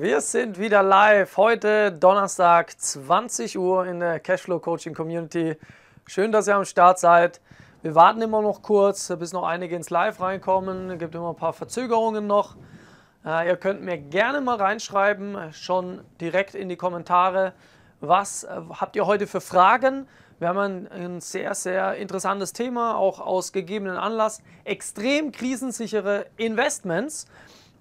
wir sind wieder live. Heute Donnerstag, 20 Uhr in der Cashflow Coaching Community. Schön, dass ihr am Start seid. Wir warten immer noch kurz, bis noch einige ins Live reinkommen. Es gibt immer ein paar Verzögerungen noch. Äh, ihr könnt mir gerne mal reinschreiben, schon direkt in die Kommentare, was äh, habt ihr heute für Fragen? Wir haben ein, ein, sehr, sehr interessantes Thema, auch aus gegebenen Anlass. Extrem krisensichere Investments.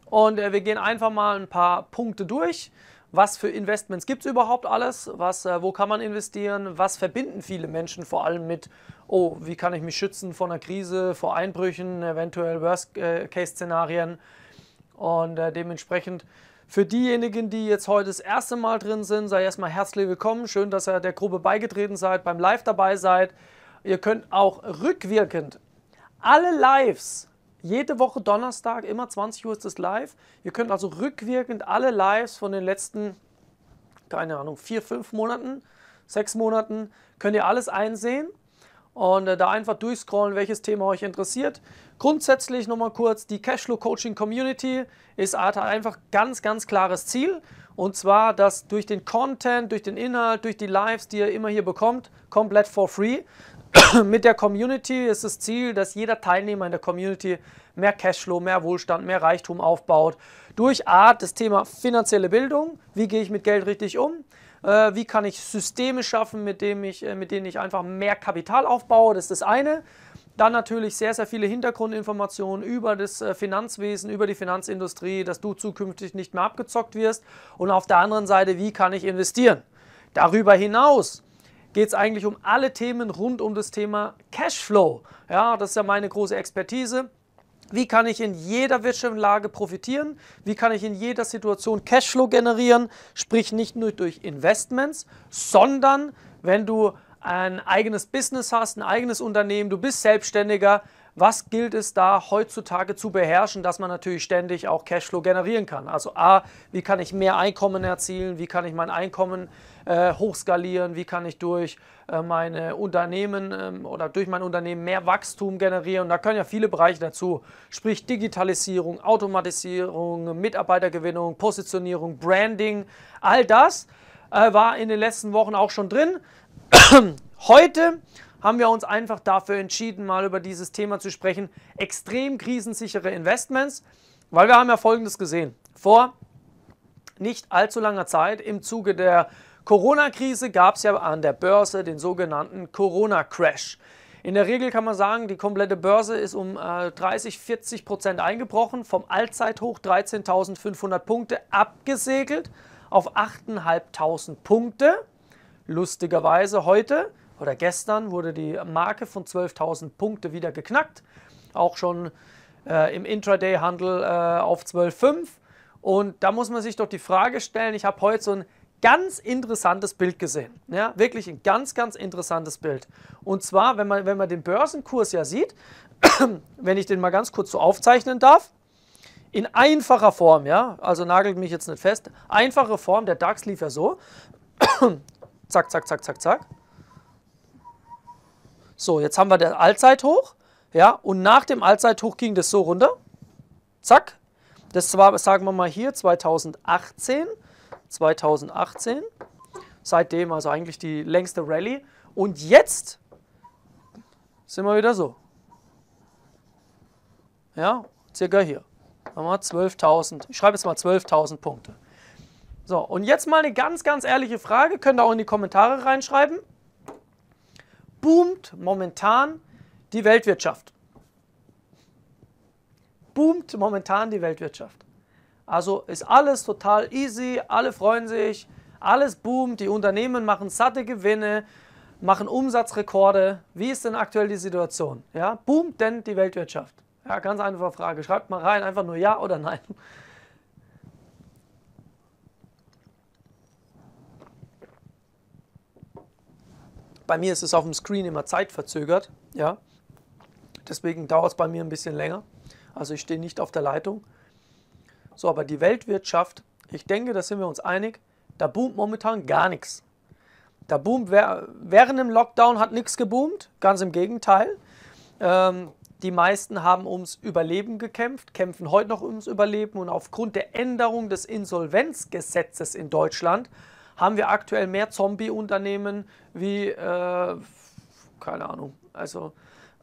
Und äh, wir gehen einfach mal ein paar Punkte durch. Was für Investments gibt es überhaupt alles? Was, äh, wo kann man investieren? Was verbinden viele Menschen vor allem mit, oh, wie kann ich mich schützen vor einer Krise, vor Einbrüchen, eventuell Worst-Case-Szenarien? Äh, Und dementsprechend für diejenigen, die jetzt heute das erste Mal drin sind, sei erstmal herzlich willkommen. Schön, dass ihr der Gruppe beigetreten seid, beim Live dabei seid. Ihr könnt auch rückwirkend alle Lives jede Woche Donnerstag, immer 20 Uhr ist es live. Ihr könnt also rückwirkend alle Lives von den letzten, keine Ahnung, vier, fünf Monaten, sechs Monaten, könnt ihr alles einsehen und äh, da einfach durchscrollen, welches Thema euch interessiert. Grundsätzlich nochmal kurz, die Cashflow Coaching Community ist, hat einfach ganz, ganz klares Ziel. Und zwar, dass durch den Content, durch den Inhalt, durch die Lives, die ihr immer hier bekommt, komplett for free, Mit der Community ist das Ziel, dass jeder Teilnehmer in der Community mehr Cashflow, mehr Wohlstand, mehr Reichtum aufbaut. Durch Art das Thema finanzielle Bildung, wie gehe ich mit Geld richtig um, äh, wie kann ich Systeme schaffen, mit, dem ich, äh, mit denen ich einfach mehr Kapital aufbaue, das ist das eine. Dann natürlich sehr, sehr viele Hintergrundinformationen über das äh, Finanzwesen, über die Finanzindustrie, dass du zukünftig nicht mehr abgezockt wirst. Und auf der anderen Seite, wie kann ich investieren? Darüber hinaus geht es eigentlich um alle Themen rund um das Thema Cashflow. Ja, das ist ja meine große Expertise. Wie kann ich in jeder Wirtschaftslage profitieren? Wie kann ich in jeder Situation Cashflow generieren? Sprich nicht nur durch Investments, sondern wenn du ein eigenes Business hast, ein eigenes Unternehmen, du bist Selbstständiger, was gilt es da heutzutage zu beherrschen, dass man natürlich ständig auch Cashflow generieren kann? Also A, wie kann ich mehr Einkommen erzielen? Wie kann ich mein Einkommen äh, hochskalieren, wie kann ich durch äh, meine Unternehmen ähm, oder durch mein Unternehmen mehr Wachstum generieren. Und da können ja viele Bereiche dazu, sprich Digitalisierung, Automatisierung, Mitarbeitergewinnung, Positionierung, Branding, all das äh, war in den letzten Wochen auch schon drin. Heute haben wir uns einfach dafür entschieden, mal über dieses Thema zu sprechen, extrem krisensichere Investments, weil wir haben ja Folgendes gesehen. Vor nicht allzu langer Zeit im Zuge der Corona-Krise gab es ja an der Börse den sogenannten Corona-Crash. In der Regel kann man sagen, die komplette Börse ist um äh, 30, 40 Prozent eingebrochen, vom Allzeithoch 13.500 Punkte abgesegelt auf 8.500 Punkte. Lustigerweise heute oder gestern wurde die Marke von 12.000 Punkte wieder geknackt, auch schon äh, im Intraday-Handel äh, auf 12.500. Und da muss man sich doch die Frage stellen, ich habe heute so ein ganz interessantes Bild gesehen. Ja, wirklich ein ganz, ganz interessantes Bild. Und zwar, wenn man, wenn man den Börsenkurs ja sieht, wenn ich den mal ganz kurz so aufzeichnen darf, in einfacher Form, ja, also nagelt mich jetzt nicht fest, einfache Form, der DAX lief ja so, zack, zack, zack, zack, zack. So, jetzt haben wir den Allzeithoch, ja, und nach dem Allzeithoch ging das so runter, zack, das war, sagen wir mal hier, 2018, 2018. Seitdem also eigentlich die längste Rallye. Und jetzt sind wir wieder so. Ja, circa hier. Nochmal 12.000. Ich schreibe jetzt mal 12.000 Punkte. So, und jetzt mal eine ganz, ganz ehrliche Frage. Könnt ihr auch in die Kommentare reinschreiben. Boomt momentan die Weltwirtschaft? Boomt momentan die Weltwirtschaft? Also ist alles total easy, alle freuen sich, alles boomt, die Unternehmen machen satte Gewinne, machen Umsatzrekorde. Wie ist denn aktuell die Situation? Ja, boomt denn die Weltwirtschaft? Ja, ganz einfache Frage. Schreibt mal rein, einfach nur ja oder nein. Bei mir ist es auf dem Screen immer zeitverzögert, ja. Deswegen dauert es bei mir ein bisschen länger. Also ich stehe nicht auf der Leitung. So, aber die Weltwirtschaft, ich denke, da sind wir uns einig, da boomt momentan gar nichts. Da boomt, während dem Lockdown hat nichts geboomt, ganz im Gegenteil. Ähm, die meisten haben ums Überleben gekämpft, kämpfen heute noch ums Überleben und aufgrund der Änderung des Insolvenzgesetzes in Deutschland haben wir aktuell mehr Zombie-Unternehmen wie, äh, keine Ahnung, also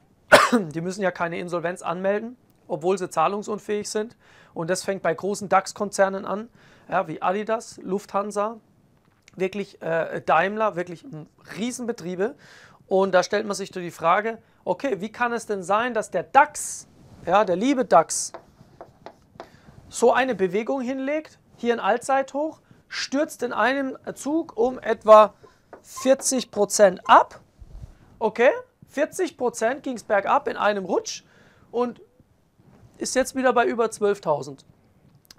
die müssen ja keine Insolvenz anmelden, obwohl sie zahlungsunfähig sind. Und das fängt bei großen DAX-Konzernen an, ja, wie Adidas, Lufthansa, wirklich äh, Daimler, wirklich Riesenbetriebe. Und da stellt man sich die Frage, okay, wie kann es denn sein, dass der DAX, ja, der liebe DAX, so eine Bewegung hinlegt, hier ein Allzeithoch, stürzt in einem Zug um etwa 40% Prozent ab. Okay, 40% Prozent ging es bergab in einem Rutsch und ist jetzt wieder bei über 12.000.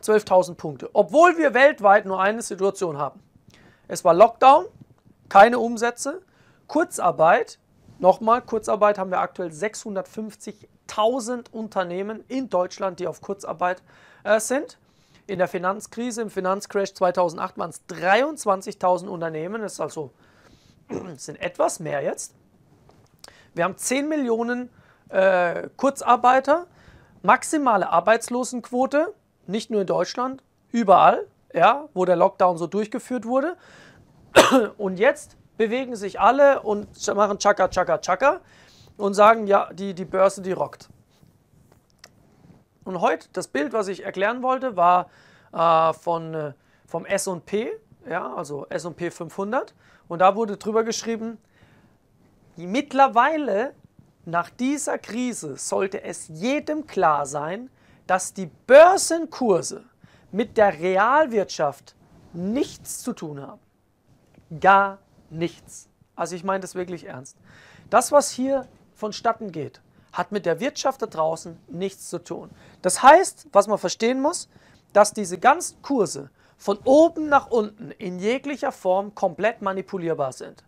12.000 Punkte. Obwohl wir weltweit nur eine Situation haben. Es war Lockdown, keine Umsätze, Kurzarbeit. Nochmal, Kurzarbeit haben wir aktuell 650.000 Unternehmen in Deutschland, die auf Kurzarbeit äh, sind. In der Finanzkrise, im Finanzcrash 2008 waren es 23.000 Unternehmen. Das ist also das sind etwas mehr jetzt. Wir haben 10 Millionen äh, Kurzarbeiter Maximale Arbeitslosenquote, nicht nur in Deutschland, überall, ja, wo der Lockdown so durchgeführt wurde. Und jetzt bewegen sich alle und machen Chaka, Chaka, Chaka und sagen, ja, die, die Börse, die rockt. Und heute, das Bild, was ich erklären wollte, war äh, von, äh, vom SP, ja, also SP 500. Und da wurde drüber geschrieben, mittlerweile nach dieser Krise sollte es jedem klar sein, dass die Börsenkurse mit der Realwirtschaft nichts zu tun haben. Gar nichts. Also ich meine das wirklich ernst. Das, was hier vonstatten geht, hat mit der Wirtschaft da draußen nichts zu tun. Das heißt, was man verstehen muss, dass diese ganzen Kurse von oben nach unten in jeglicher Form komplett manipulierbar sind.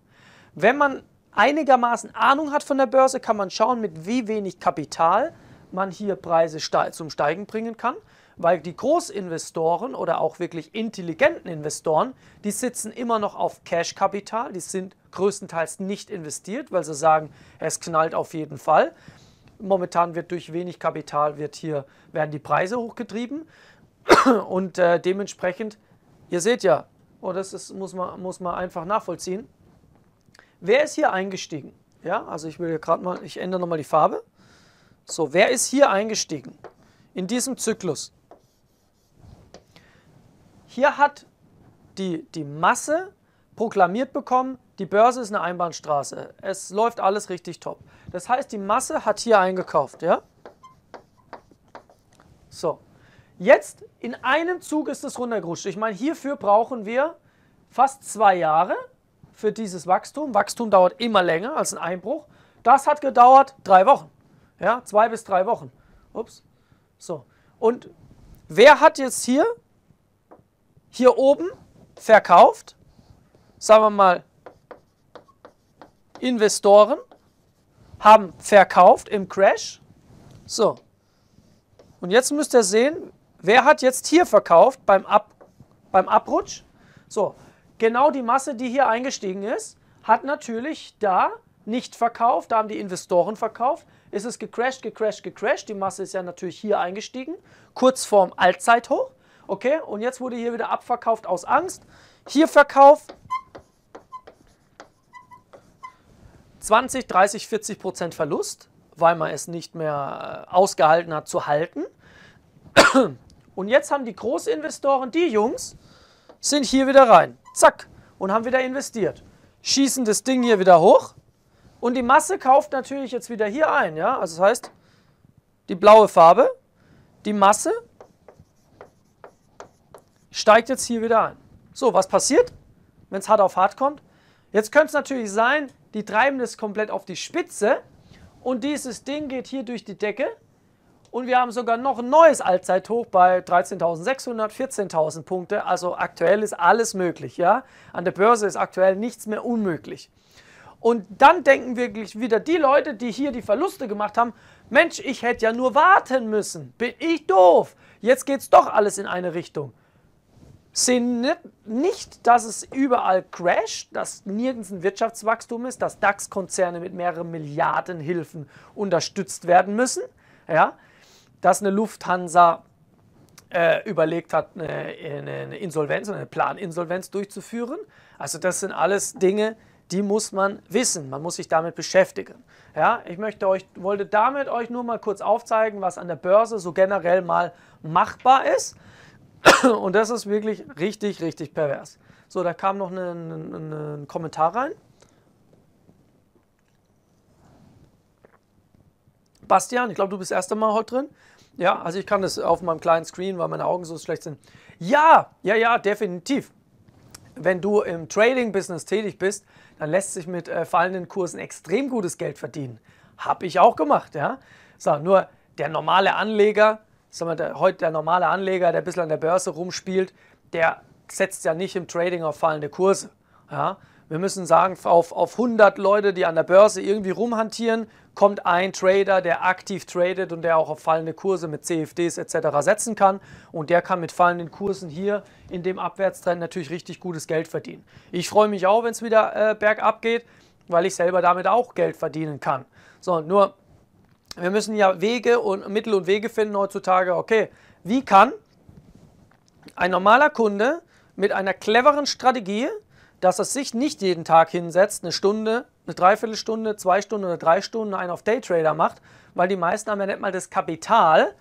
Wenn man einigermaßen Ahnung hat von der Börse, kann man schauen, mit wie wenig Kapital man hier Preise zum Steigen bringen kann, weil die Großinvestoren oder auch wirklich intelligenten Investoren, die sitzen immer noch auf Cash-Kapital, die sind größtenteils nicht investiert, weil sie sagen, es knallt auf jeden Fall. Momentan wird durch wenig Kapital wird hier, werden die Preise hochgetrieben und äh, dementsprechend, ihr seht ja, oh, das ist, muss, man, muss man einfach nachvollziehen, Wer ist hier eingestiegen? Ja, also ich will gerade mal, ich ändere nochmal die Farbe. So, wer ist hier eingestiegen? In diesem Zyklus. Hier hat die, die Masse proklamiert bekommen, die Börse ist eine Einbahnstraße. Es läuft alles richtig top. Das heißt, die Masse hat hier eingekauft, ja? So. Jetzt in einem Zug ist es runtergerutscht. Ich meine, hierfür brauchen wir fast zwei Jahre, für dieses Wachstum. Wachstum dauert immer länger als ein Einbruch. Das hat gedauert drei Wochen. Ja, zwei bis drei Wochen. Ups. So. Und wer hat jetzt hier, hier oben verkauft? Sagen wir mal, Investoren haben verkauft im Crash. So. Und jetzt müsst ihr sehen, wer hat jetzt hier verkauft beim, Ab beim Abrutsch? So, genau die Masse, die hier eingestiegen ist, hat natürlich da nicht verkauft, da haben die Investoren verkauft, ist es gecrashed, gecrashed, gecrashed, die Masse ist ja natürlich hier eingestiegen, kurz vorm Allzeithoch, okay, und jetzt wurde hier wieder abverkauft aus Angst, hier Verkauf, 20, 30, 40 Prozent Verlust, weil man es nicht mehr äh, ausgehalten hat zu halten. Und jetzt haben die Großinvestoren, die Jungs, sind hier wieder rein zack, und haben wieder investiert. Schießen das Ding hier wieder hoch und die Masse kauft natürlich jetzt wieder hier ein. Ja? Also das heißt, die blaue Farbe, die Masse steigt jetzt hier wieder ein. So, was passiert, wenn es hart auf hart kommt? Jetzt könnte es natürlich sein, die treiben das komplett auf die Spitze und dieses Ding geht hier durch die Decke und wir haben sogar noch ein neues Allzeithoch bei 13.600, 14.000 Punkte. Also aktuell ist alles möglich. Ja? An der Börse ist aktuell nichts mehr unmöglich. Und dann denken wirklich wieder die Leute, die hier die Verluste gemacht haben, Mensch, ich hätte ja nur warten müssen. Bin ich doof. Jetzt geht es doch alles in eine Richtung. Sehen nicht, dass es überall crasht, dass nirgends ein Wirtschaftswachstum ist, dass DAX-Konzerne mit mehreren Milliarden Hilfen unterstützt werden müssen. Ja, dass eine Lufthansa äh, überlegt hat, eine, eine Insolvenz eine Planinsolvenz durchzuführen. Also das sind alles Dinge, die muss man wissen. Man muss sich damit beschäftigen. Ja, ich möchte euch, wollte damit euch nur mal kurz aufzeigen, was an der Börse so generell mal machbar ist. Und das ist wirklich richtig, richtig pervers. So, da kam noch ein Kommentar rein. Bastian, ich glaube, du bist das erste Mal heute drin. Ja, also ich kann das auf meinem kleinen Screen, weil meine Augen so schlecht sind. Ja, ja, ja, definitiv. Wenn du im Trading-Business tätig bist, dann lässt sich mit äh, fallenden Kursen extrem gutes Geld verdienen. Hab ich auch gemacht, ja. So, nur der normale Anleger, sagen wir, der, heute der normale Anleger, der ein bisschen an der Börse rumspielt, der setzt ja nicht im Trading auf fallende Kurse. Ja? Wir müssen sagen, auf, auf 100 Leute, die an der Börse irgendwie rumhantieren, kommt ein Trader, der aktiv tradet und der auch auf fallende Kurse mit CFDs etc. setzen kann. Und der kann mit fallenden Kursen hier in dem Abwärtstrend natürlich richtig gutes Geld verdienen. Ich freue mich auch, wenn es wieder äh, bergab geht, weil ich selber damit auch Geld verdienen kann. So, nur wir müssen ja Wege und Mittel und Wege finden heutzutage. Okay, wie kann ein normaler Kunde mit einer cleveren Strategie, dass er sich nicht jeden Tag hinsetzt, eine Stunde eine Dreiviertelstunde, zwei Stunden oder drei Stunden einen auf Daytrader macht, weil die meisten haben ja nicht mal das Kapital,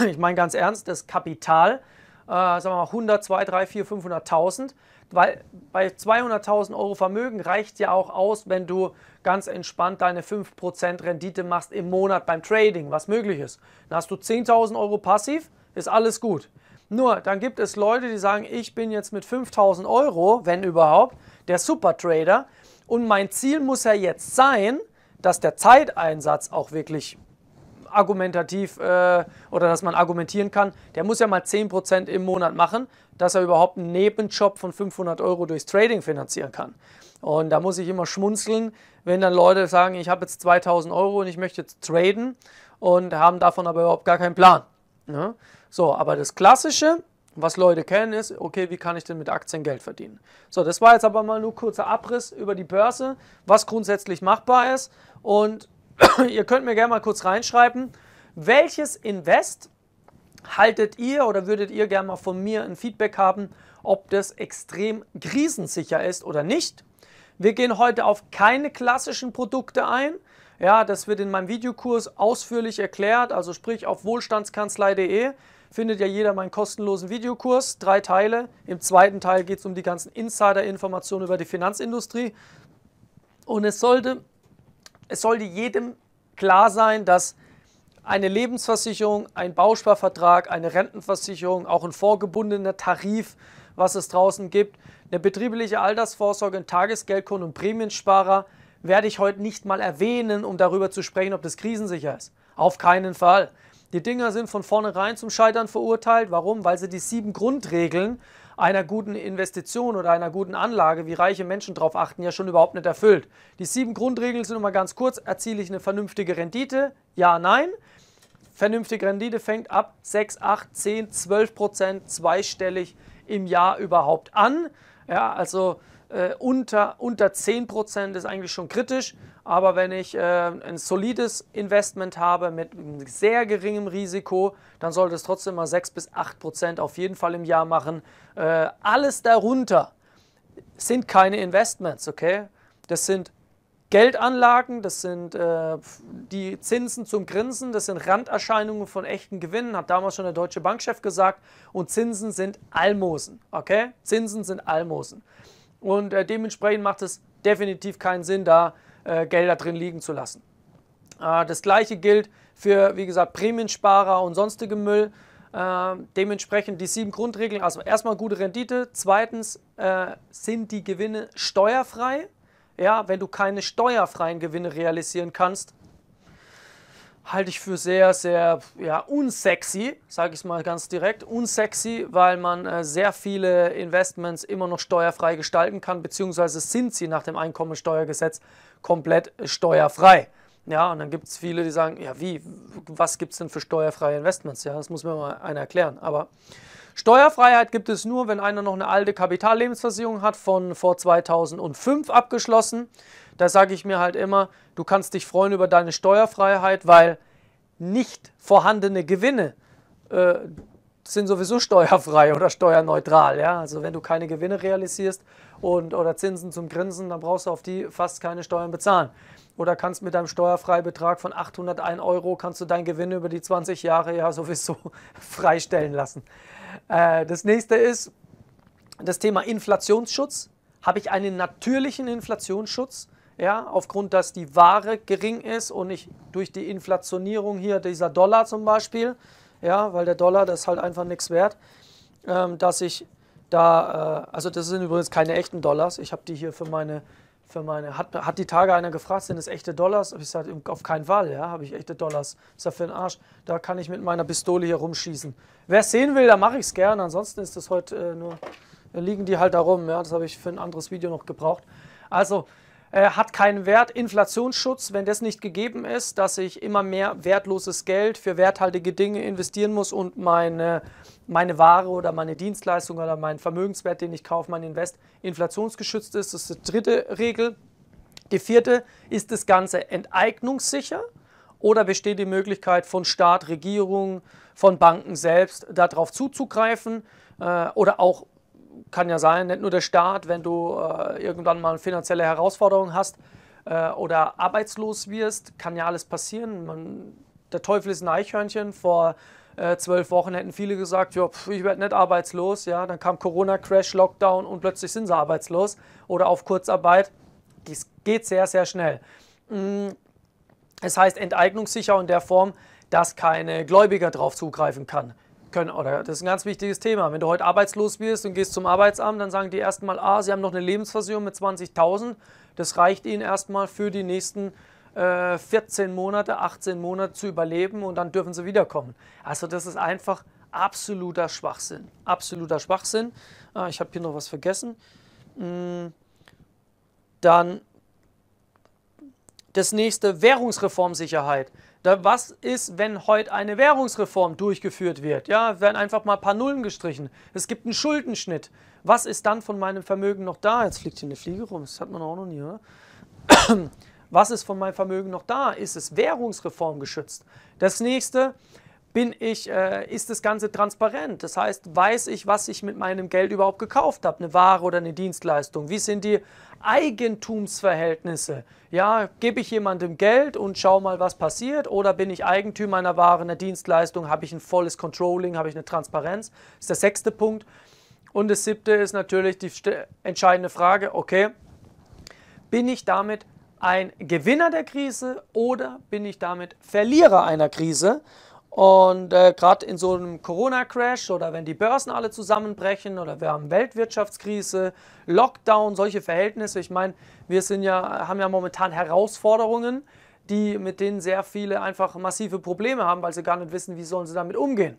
ich meine ganz ernst, das Kapital, äh, sagen wir mal 100, 2, 3, 4, 500.000, weil bei 200.000 Euro Vermögen reicht ja auch aus, wenn du ganz entspannt deine 5% Rendite machst im Monat beim Trading, was möglich ist. Dann hast du 10.000 Euro passiv, ist alles gut. Nur, dann gibt es Leute, die sagen, ich bin jetzt mit 5000 Euro, wenn überhaupt, der Supertrader, und mein Ziel muss ja jetzt sein, dass der Zeiteinsatz auch wirklich argumentativ äh, oder dass man argumentieren kann, der muss ja mal 10% im Monat machen, dass er überhaupt einen Nebenjob von 500 Euro durchs Trading finanzieren kann. Und da muss ich immer schmunzeln, wenn dann Leute sagen, ich habe jetzt 2000 Euro und ich möchte jetzt traden und haben davon aber überhaupt gar keinen Plan. Ne? So, aber das Klassische, was Leute kennen ist, okay, wie kann ich denn mit Aktien Geld verdienen? So, das war jetzt aber mal nur kurzer Abriss über die Börse, was grundsätzlich machbar ist. Und ihr könnt mir gerne mal kurz reinschreiben, welches Invest haltet ihr oder würdet ihr gerne mal von mir ein Feedback haben, ob das extrem krisensicher ist oder nicht. Wir gehen heute auf keine klassischen Produkte ein. Ja, das wird in meinem Videokurs ausführlich erklärt, also sprich auf wohlstandskanzlei.de findet ja jeder meinen kostenlosen Videokurs, drei Teile. Im zweiten Teil geht es um die ganzen Insider-Informationen über die Finanzindustrie. Und es sollte, es sollte jedem klar sein, dass eine Lebensversicherung, ein Bausparvertrag, eine Rentenversicherung, auch ein vorgebundener Tarif, was es draußen gibt, eine betriebliche Altersvorsorge, ein Tagesgeldkonto und Prämiensparer, werde ich heute nicht mal erwähnen, um darüber zu sprechen, ob das krisensicher ist. Auf keinen Fall. Die Dinger sind von vornherein zum Scheitern verurteilt. Warum? Weil sie die sieben Grundregeln einer guten Investition oder einer guten Anlage, wie reiche Menschen darauf achten, ja schon überhaupt nicht erfüllt. Die sieben Grundregeln sind immer ganz kurz. Erziele ich eine vernünftige Rendite? Ja, nein. Vernünftige Rendite fängt ab 6, 8, 10, 12 Prozent zweistellig im Jahr überhaupt an. Ja, also äh, unter, unter 10 Prozent ist eigentlich schon kritisch. Aber wenn ich äh, ein solides Investment habe mit sehr geringem Risiko, dann sollte es trotzdem mal 6 bis 8 Prozent auf jeden Fall im Jahr machen. Äh, alles darunter sind keine Investments, okay? Das sind Geldanlagen, das sind äh, die Zinsen zum Grinsen, das sind Randerscheinungen von echten Gewinnen, hat damals schon der deutsche Bankchef gesagt. Und Zinsen sind Almosen, okay? Zinsen sind Almosen. Und äh, dementsprechend macht es definitiv keinen Sinn, da äh, Gelder drin liegen zu lassen. Äh, das gleiche gilt für, wie gesagt, Prämiensparer und sonstige Müll. Äh, dementsprechend die sieben Grundregeln, also erstmal gute Rendite, zweitens äh, sind die Gewinne steuerfrei. Ja, wenn du keine steuerfreien Gewinne realisieren kannst, halte ich für sehr, sehr ja, unsexy, sage ich es mal ganz direkt, unsexy, weil man äh, sehr viele Investments immer noch steuerfrei gestalten kann, beziehungsweise sind sie nach dem Einkommensteuergesetz komplett steuerfrei. Ja, und dann gibt es viele, die sagen, ja wie, was gibt es denn für steuerfreie Investments? Ja, das muss mir mal einer erklären. Aber Steuerfreiheit gibt es nur, wenn einer noch eine alte Kapitallebensversicherung hat von vor 2005 abgeschlossen da sage ich mir halt immer, du kannst dich freuen über deine Steuerfreiheit, weil nicht vorhandene Gewinne äh, sind sowieso steuerfrei oder steuerneutral. Ja? Also wenn du keine Gewinne realisierst und, oder Zinsen zum Grinsen, dann brauchst du auf die fast keine Steuern bezahlen. Oder kannst mit deinem Steuerfreibetrag von 801 Euro, kannst du deinen Gewinn über die 20 Jahre ja sowieso freistellen lassen. Äh, das nächste ist das Thema Inflationsschutz. Habe ich einen natürlichen Inflationsschutz? ja, aufgrund, dass die Ware gering ist und ich durch die Inflationierung hier dieser Dollar zum Beispiel, ja, weil der Dollar das ist halt einfach nichts wert, ähm, dass ich da, äh, also das sind übrigens keine echten Dollars, ich habe die hier für meine, für meine, hat, hat die Tage einer gefragt, sind das echte Dollars? Ich gesagt, auf keinen Fall, ja, habe ich echte Dollars, ist ja für den Arsch, da kann ich mit meiner Pistole hier rumschießen. Wer es sehen will, da mache ich es gerne, ansonsten ist das heute äh, nur, liegen die halt da rum, ja, das habe ich für ein anderes Video noch gebraucht. Also, äh, hat keinen Wert. Inflationsschutz, wenn das nicht gegeben ist, dass ich immer mehr wertloses Geld für werthaltige Dinge investieren muss und meine, meine Ware oder meine Dienstleistung oder mein Vermögenswert, den ich kaufe, mein Invest, inflationsgeschützt ist. Das ist die dritte Regel. Die vierte, ist das Ganze enteignungssicher oder besteht die Möglichkeit von Staat, Regierung, von Banken selbst darauf zuzugreifen äh, oder auch kann ja sein, nicht nur der Staat, wenn du äh, irgendwann mal finanzielle Herausforderungen hast äh, oder arbeitslos wirst, kann ja alles passieren. Man, der Teufel ist ein Eichhörnchen. Vor äh, zwölf Wochen hätten viele gesagt, ja, pf, ich werde nicht arbeitslos. Ja, dann kam Corona, Crash, Lockdown und plötzlich sind sie arbeitslos oder auf Kurzarbeit. Das geht sehr, sehr schnell. Mm, es heißt enteignungssicher in der Form, dass keine Gläubiger darauf zugreifen kann können, oder das ist ein ganz wichtiges Thema. Wenn du heute arbeitslos wirst und gehst zum Arbeitsamt, dann sagen die erstmal, ah, sie haben noch eine Lebensversicherung mit 20.000. Das reicht ihnen erstmal für die nächsten äh, 14 Monate, 18 Monate zu überleben und dann dürfen sie wiederkommen. Also das ist einfach absoluter Schwachsinn. Absoluter Schwachsinn. Ah, ich habe hier noch was vergessen. Mm. Dann das nächste, Währungsreformsicherheit was ist, wenn heute eine Währungsreform durchgeführt wird? Ja, werden einfach mal ein paar Nullen gestrichen. Es gibt einen Schuldenschnitt. Was ist dann von meinem Vermögen noch da? Jetzt fliegt hier eine Fliege rum, das hat man auch noch nie, oder? Was ist von meinem Vermögen noch da? Ist es Währungsreform geschützt? Das nächste, bin ich, äh, ist das Ganze transparent? Das heißt, weiß ich, was ich mit meinem Geld überhaupt gekauft habe, eine Ware oder eine Dienstleistung? Wie sind die Eigentumsverhältnisse? Ja, gebe ich jemandem Geld und schau mal, was passiert? Oder bin ich Eigentümer einer Ware, einer Dienstleistung? Habe ich ein volles Controlling? Habe ich eine Transparenz? Das ist der sechste Punkt. Und das siebte ist natürlich die entscheidende Frage, okay, bin ich damit ein Gewinner der Krise oder bin ich damit Verlierer einer Krise? Und äh, gerade in so einem Corona-Crash oder wenn die Börsen alle zusammenbrechen oder wir haben Weltwirtschaftskrise, Lockdown, solche Verhältnisse. Ich meine, wir sind ja, haben ja momentan Herausforderungen, die, mit denen sehr viele einfach massive Probleme haben, weil sie gar nicht wissen, wie sollen sie damit umgehen.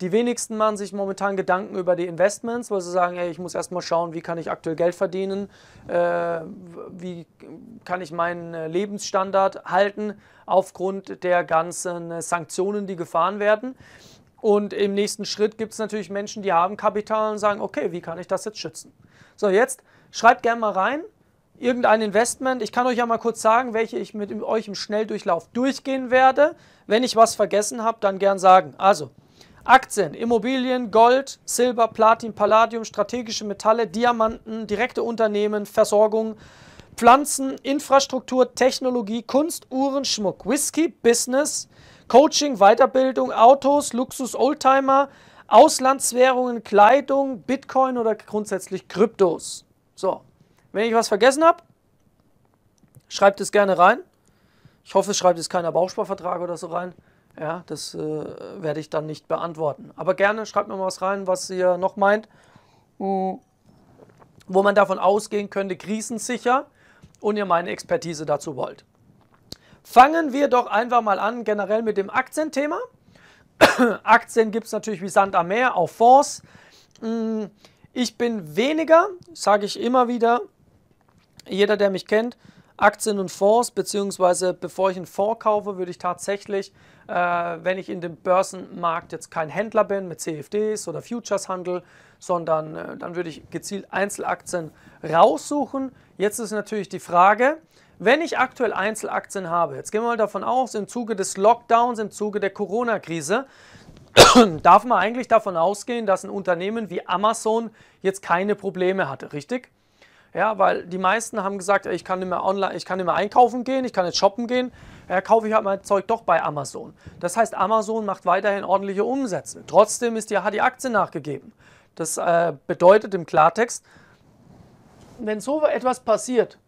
Die wenigsten machen sich momentan Gedanken über die Investments, weil sie sagen, hey, ich muss erstmal schauen, wie kann ich aktuell Geld verdienen, äh, wie kann ich meinen äh, Lebensstandard halten aufgrund der ganzen äh, Sanktionen, die gefahren werden. Und im nächsten Schritt gibt es natürlich Menschen, die haben Kapital und sagen, okay, wie kann ich das jetzt schützen? So, jetzt schreibt gerne mal rein, irgendein Investment. Ich kann euch ja mal kurz sagen, welche ich mit euch im Schnelldurchlauf durchgehen werde. Wenn ich was vergessen habe, dann gern sagen. Also, Aktien, Immobilien, Gold, Silber, Platin, Palladium, strategische Metalle, Diamanten, direkte Unternehmen, Versorgung, Pflanzen, Infrastruktur, Technologie, Kunst, Uhren, Schmuck, Whisky, Business, Coaching, Weiterbildung, Autos, Luxus, Oldtimer, Auslandswährungen, Kleidung, Bitcoin oder grundsätzlich Kryptos. So, wenn ich was vergessen habe, schreibt es gerne rein. Ich hoffe, es schreibt jetzt keiner Bauchsparvertrag oder so rein. Ja, das äh, werde ich dann nicht beantworten. Aber gerne schreibt mir mal was rein, was ihr noch meint. Hm. Wo man davon ausgehen könnte, krisensicher und ihr meine Expertise dazu wollt. Fangen wir doch einfach mal an, generell mit dem Aktienthema. Aktien gibt es natürlich wie Sand am Meer, auch Fonds. Hm, ich bin weniger, sage ich immer wieder, jeder, der mich kennt, Aktien und Fonds, beziehungsweise bevor ich einen Fonds kaufe, würde ich tatsächlich, äh, wenn ich in dem Börsenmarkt jetzt kein Händler bin mit CFDs oder Futures-Handel, sondern äh, dann würde ich gezielt Einzelaktien raussuchen. Jetzt ist natürlich die Frage, wenn ich aktuell Einzelaktien habe, jetzt gehen wir mal davon aus, im Zuge des Lockdowns, im Zuge der Corona-Krise, darf man eigentlich davon ausgehen, dass ein Unternehmen wie Amazon jetzt keine Probleme hatte, richtig? Ja, weil die meisten haben gesagt, ich kann nicht mehr online, ich kann nicht mehr einkaufen gehen, ich kann jetzt shoppen gehen, ja, kaufe ich halt mein Zeug doch bei Amazon. Das heißt, Amazon macht weiterhin ordentliche Umsätze. Trotzdem ist ja die Aktie nachgegeben. Das äh, bedeutet im Klartext, wenn so etwas passiert,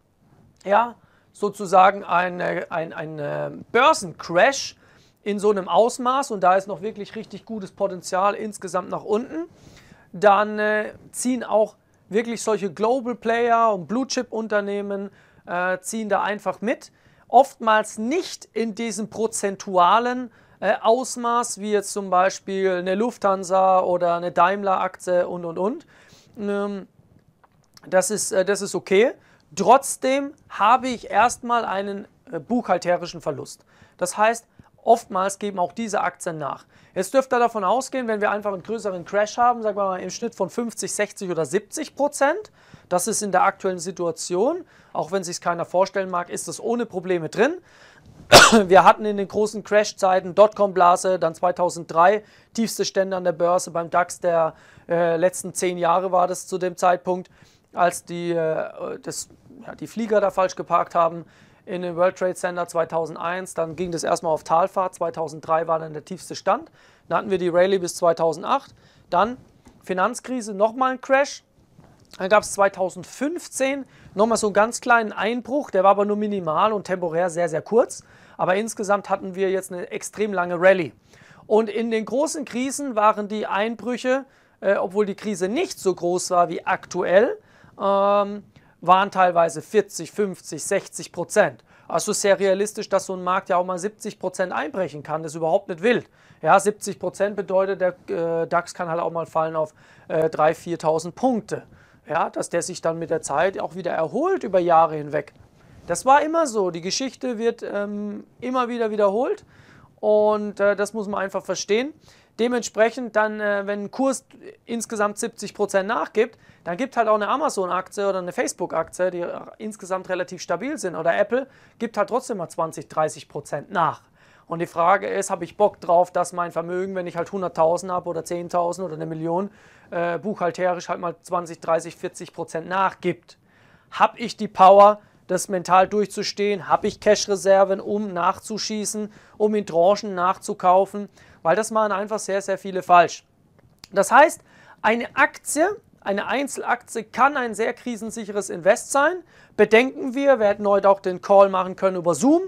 ja, sozusagen ein, äh, ein, ein äh, Börsencrash in so einem Ausmaß und da ist noch wirklich richtig gutes Potenzial insgesamt nach unten, dann äh, ziehen auch wirklich solche Global Player und Blue Chip Unternehmen äh, ziehen da einfach mit. Oftmals nicht in diesem prozentualen äh, Ausmaß, wie jetzt zum Beispiel eine Lufthansa oder eine Daimler-Aktie und und und. Ähm, das, ist, äh, das ist okay. Trotzdem habe ich erstmal einen äh, buchhalterischen Verlust. Das heißt, Oftmals geben auch diese Aktien nach. Jetzt dürft ihr davon ausgehen, wenn wir einfach einen größeren Crash haben, sagen wir mal im Schnitt von 50, 60 oder 70 Prozent, das ist in der aktuellen Situation, auch wenn sich keiner vorstellen mag, ist das ohne Probleme drin. Wir hatten in den großen Crash-Zeiten, Dotcom-Blase, dann 2003, tiefste Stände an der Börse beim DAX der äh, letzten zehn Jahre war das zu dem Zeitpunkt, als die, äh, das, ja, die Flieger da falsch geparkt haben in den World Trade Center 2001, dann ging das erstmal auf Talfahrt, 2003 war dann der tiefste Stand, dann hatten wir die Rallye bis 2008, dann Finanzkrise, nochmal ein Crash, dann gab es 2015 nochmal so einen ganz kleinen Einbruch, der war aber nur minimal und temporär sehr, sehr kurz, aber insgesamt hatten wir jetzt eine extrem lange Rallye. Und in den großen Krisen waren die Einbrüche, äh, obwohl die Krise nicht so groß war wie aktuell, ähm, waren teilweise 40, 50, 60 Prozent. Also sehr realistisch, dass so ein Markt ja auch mal 70 Prozent einbrechen kann. Das ist überhaupt nicht wild. Ja, 70 Prozent bedeutet, der äh, DAX kann halt auch mal fallen auf 3.000, äh, 4.000 Punkte. Ja, dass der sich dann mit der Zeit auch wieder erholt über Jahre hinweg. Das war immer so. Die Geschichte wird ähm, immer wieder wiederholt und äh, das muss man einfach verstehen. Dementsprechend dann, äh, wenn ein Kurs insgesamt 70% nachgibt, dann gibt halt auch eine Amazon-Aktie oder eine Facebook-Aktie, die insgesamt relativ stabil sind, oder Apple, gibt halt trotzdem mal 20, 30% nach. Und die Frage ist, habe ich Bock drauf, dass mein Vermögen, wenn ich halt 100.000 habe oder 10.000 oder eine Million, äh, buchhalterisch halt mal 20, 30, 40 nachgibt? Habe ich die Power, das mental durchzustehen? Habe ich Cash-Reserven, um nachzuschießen, um in Tranchen nachzukaufen? weil das machen einfach sehr, sehr viele falsch. Das heißt, eine Aktie, eine Einzelaktie kann ein sehr krisensicheres Invest sein. Bedenken wir, wir hätten heute auch den Call machen können über Zoom.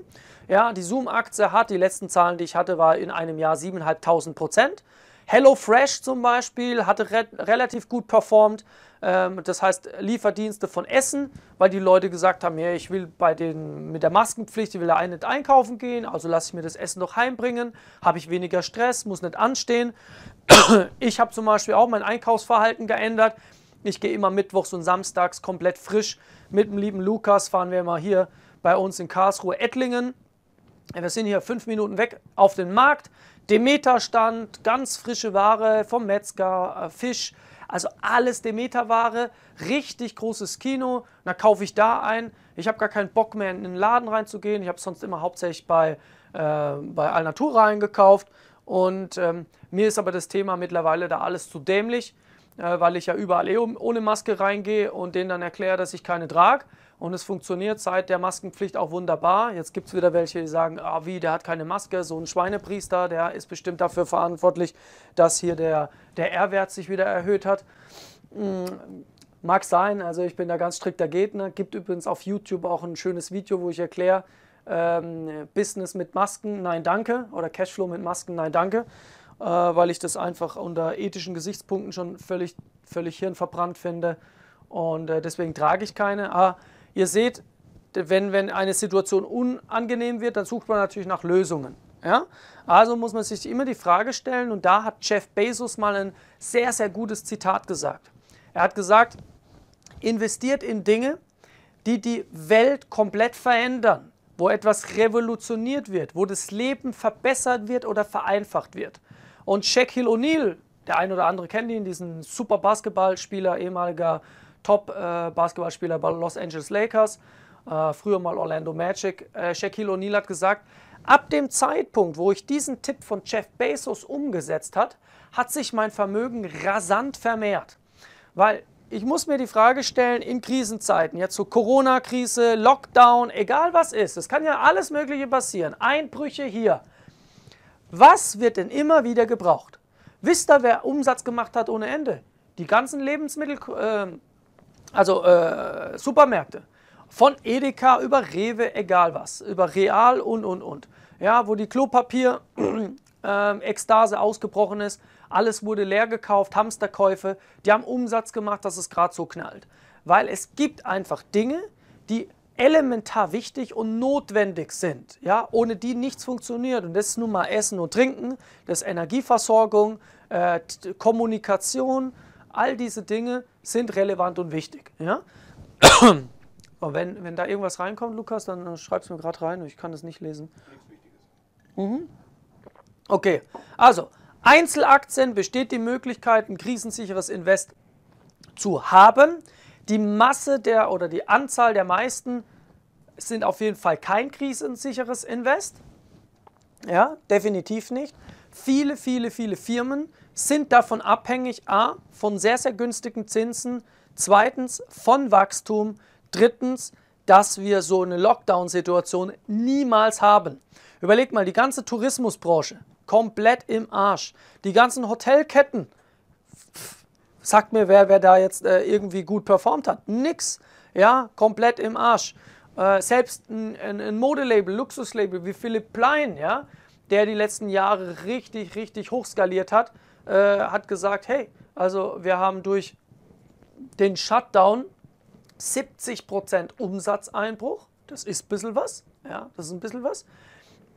Ja, die Zoom-Aktie hat, die letzten Zahlen, die ich hatte, war in einem Jahr 7.500 Prozent. HelloFresh zum Beispiel hatte re relativ gut performt. Ähm, das heißt Lieferdienste von Essen, weil die Leute gesagt haben, hey, ich will bei den, mit der Maskenpflicht, ich will da einen nicht einkaufen gehen, also lasse ich mir das Essen doch heimbringen, habe ich weniger Stress, muss nicht anstehen. Ich habe zum Beispiel auch mein Einkaufsverhalten geändert. Ich gehe immer mittwochs und samstags komplett frisch. Mit dem lieben Lukas fahren wir mal hier bei uns in Karlsruhe Ettlingen. Wir sind hier fünf Minuten weg auf den Markt. Demeter-Stand, ganz frische Ware vom Metzger, äh, Fisch, also alles Demeter-Ware, richtig großes Kino. Da kaufe ich da ein. Ich habe gar keinen Bock mehr in den Laden reinzugehen. Ich habe sonst immer hauptsächlich bei, äh, bei Alnatura eingekauft. Und ähm, mir ist aber das Thema mittlerweile da alles zu dämlich, äh, weil ich ja überall eh ohne Maske reingehe und denen dann erkläre, dass ich keine trage. Und es funktioniert seit der Maskenpflicht auch wunderbar. Jetzt gibt es wieder welche, die sagen, ah wie, der hat keine Maske, so ein Schweinepriester, der ist bestimmt dafür verantwortlich, dass hier der, der R-Wert sich wieder erhöht hat. Mm, mag sein, also ich bin da ganz strikter Gegner. Gibt übrigens auf YouTube auch ein schönes Video, wo ich erkläre, ähm, Business mit Masken, nein danke, oder Cashflow mit Masken, nein danke, äh, weil ich das einfach unter ethischen Gesichtspunkten schon völlig, völlig hirnverbrannt finde. Und äh, deswegen trage ich keine. Ah, Ihr seht, wenn, wenn eine Situation unangenehm wird, dann sucht man natürlich nach Lösungen. Ja? Also muss man sich immer die Frage stellen, und da hat Jeff Bezos mal ein sehr, sehr gutes Zitat gesagt. Er hat gesagt, investiert in Dinge, die die Welt komplett verändern, wo etwas revolutioniert wird, wo das Leben verbessert wird oder vereinfacht wird. Und Shaquille O'Neal, der ein oder andere kennt ihn, diesen super Basketballspieler, ehemaliger äh, Top-Basketballspieler bei Los Angeles Lakers, äh, früher mal Orlando Magic. Äh, Shaquille O'Neal hat gesagt, ab dem Zeitpunkt, wo ich diesen Tipp von Jeff Bezos umgesetzt hat, hat sich mein Vermögen rasant vermehrt. Weil ich muss mir die Frage stellen, in Krisenzeiten, jetzt so Corona-Krise, Lockdown, egal was ist, es kann ja alles Mögliche passieren, Einbrüche hier. Was wird denn immer wieder gebraucht? Wisst ihr, wer Umsatz gemacht hat ohne Ende? Die ganzen Lebensmittel... Äh, also äh, Supermärkte. Von Edeka über Rewe, egal was, über Real und, und, und. Ja, wo die Klopapier-Ekstase ähm, äh, ausgebrochen ist, alles wurde leer gekauft, Hamsterkäufe, die haben Umsatz gemacht, dass es gerade so knallt. Weil es gibt einfach Dinge, die elementar wichtig und notwendig sind. Ja? Ohne die nichts funktioniert. Und das ist nun mal Essen und Trinken, das ist Energieversorgung, äh, Kommunikation, All diese Dinge sind relevant und wichtig. Ja? Und wenn, wenn da irgendwas reinkommt, Lukas, dann äh, schreib es mir gerade rein. Ich kann es nicht lesen. Mhm. Okay, also Einzelaktien besteht die Möglichkeit, ein krisensicheres Invest zu haben. Die Masse der oder die Anzahl der meisten sind auf jeden Fall kein krisensicheres Invest. Ja, definitiv nicht. Viele, viele, viele Firmen sind davon abhängig, a, von sehr, sehr günstigen Zinsen, zweitens von Wachstum, drittens, dass wir so eine Lockdown-Situation niemals haben. Überlegt mal, die ganze Tourismusbranche komplett im Arsch. Die ganzen Hotelketten, sagt mir wer, wer da jetzt äh, irgendwie gut performt hat. Nix, ja, komplett im Arsch. Äh, selbst ein, ein, ein Modelabel, Luxuslabel wie Philipp Plein, ja, der die letzten Jahre richtig, richtig hochskaliert hat, äh, hat gesagt, hey, also wir haben durch den Shutdown 70% Umsatzeinbruch. Das ist ein bisschen was. Ja, das ist ein bisschen was.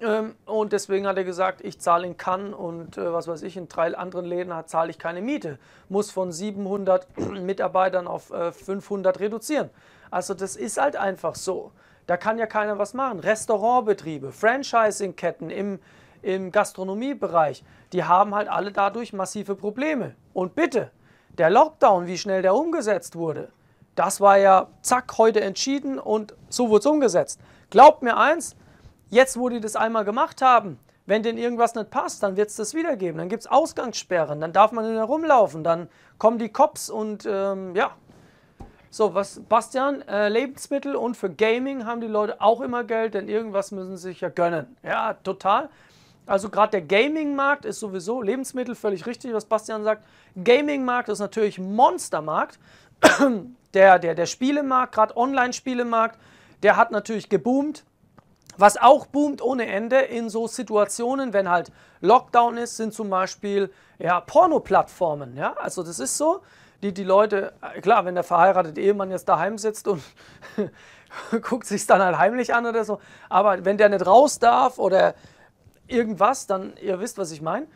Ähm, und deswegen hat er gesagt, ich zahle in Cannes und äh, was weiß ich, in drei anderen Läden zahle ich keine Miete. Muss von 700 Mitarbeitern auf 500 äh, reduzieren. Also das ist halt einfach so. Da kann ja keiner was machen. Restaurantbetriebe, Franchisingketten im, im Gastronomiebereich, die haben halt alle dadurch massive Probleme. Und bitte, der Lockdown, wie schnell der umgesetzt wurde, das war ja zack, heute entschieden und so wurde es umgesetzt. Glaubt mir eins, jetzt wo die das einmal gemacht haben, wenn denen irgendwas nicht passt, dann wird es das wiedergeben. Dann gibt es Ausgangssperren, dann darf man nicht herumlaufen, dann kommen die Cops und ähm, ja. So, was, Bastian, äh, Lebensmittel und für Gaming haben die Leute auch immer Geld, denn irgendwas müssen sie sich ja gönnen. Ja, total. Also gerade der Gaming-Markt ist sowieso Lebensmittel, völlig richtig, was Bastian sagt. Gaming-Markt ist natürlich Monstermarkt. der, der, der Spielemarkt, gerade Online-Spielemarkt, der hat natürlich geboomt. Was auch boomt ohne Ende in so Situationen, wenn halt Lockdown ist, sind zum Beispiel ja, Porno-Plattformen. Ja? Also das ist so, die, die Leute, äh, klar, wenn der verheiratete Ehemann jetzt daheim sitzt und guckt sich dann halt heimlich an oder so, aber wenn der nicht raus darf oder irgendwas, dann, ihr wisst, was ich meine,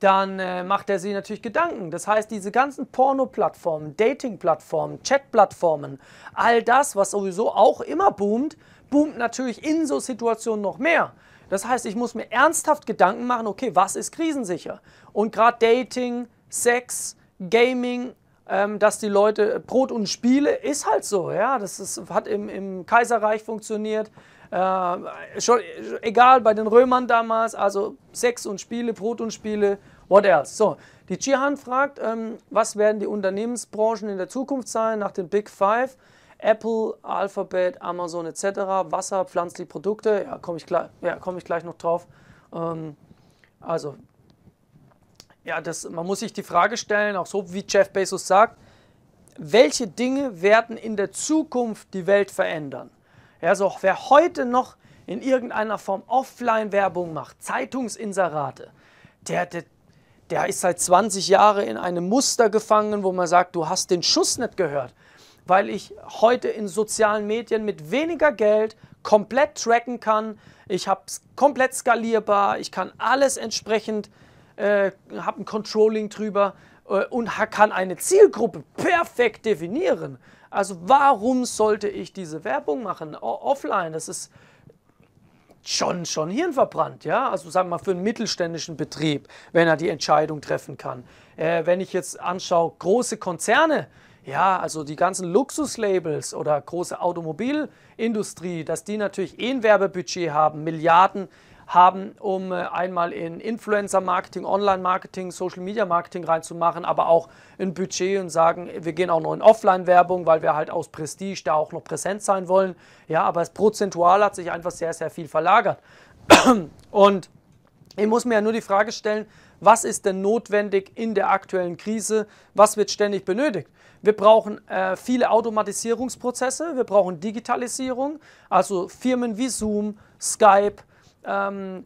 dann äh, macht er sich natürlich Gedanken. Das heißt, diese ganzen Porno-Plattformen, Dating-Plattformen, Chat-Plattformen, all das, was sowieso auch immer boomt, boomt natürlich in so Situationen noch mehr. Das heißt, ich muss mir ernsthaft Gedanken machen, okay, was ist krisensicher? Und gerade Dating, Sex, Gaming, ähm, dass die Leute äh, Brot und Spiele ist halt so, ja. Das ist, hat im, im Kaiserreich funktioniert, äh, schon, egal, bei den Römern damals, also Sex und Spiele, Brot und Spiele, what else? So, die Chihan fragt, ähm, was werden die Unternehmensbranchen in der Zukunft sein nach den Big Five? Apple, Alphabet, Amazon etc., Wasser, pflanzliche Produkte, ja, komme ich, gleich, ja, komm ich gleich noch drauf. Ähm, also, ja, das, man muss sich die Frage stellen, auch so wie Jeff Bezos sagt, welche Dinge werden in der Zukunft die Welt verändern? Ja, so, wer heute noch in irgendeiner Form Offline-Werbung macht, Zeitungsinserate, der, der, der ist seit 20 Jahren in einem Muster gefangen, wo man sagt, du hast den Schuss nicht gehört, weil ich heute in sozialen Medien mit weniger Geld komplett tracken kann, ich habe es komplett skalierbar, ich kann alles entsprechend, äh, habe ein Controlling drüber äh, und kann eine Zielgruppe perfekt definieren. Also warum sollte ich diese Werbung machen offline? Das ist schon, schon hirnverbrannt, ja. Also sagen wir mal für einen mittelständischen Betrieb, wenn er die Entscheidung treffen kann. Äh, wenn ich jetzt anschaue, große Konzerne, ja, also die ganzen Luxuslabels oder große Automobilindustrie, dass die natürlich eh ein Werbebudget haben, Milliarden haben, um äh, einmal in Influencer-Marketing, Online-Marketing, Social-Media-Marketing reinzumachen, aber auch in Budget und sagen, wir gehen auch noch in Offline-Werbung, weil wir halt aus Prestige da auch noch präsent sein wollen. Ja, aber es prozentual hat sich einfach sehr, sehr viel verlagert. Und ich muss mir ja nur die Frage stellen, was ist denn notwendig in der aktuellen Krise? Was wird ständig benötigt? Wir brauchen äh, viele Automatisierungsprozesse, wir brauchen Digitalisierung, also Firmen wie Zoom, Skype, ähm,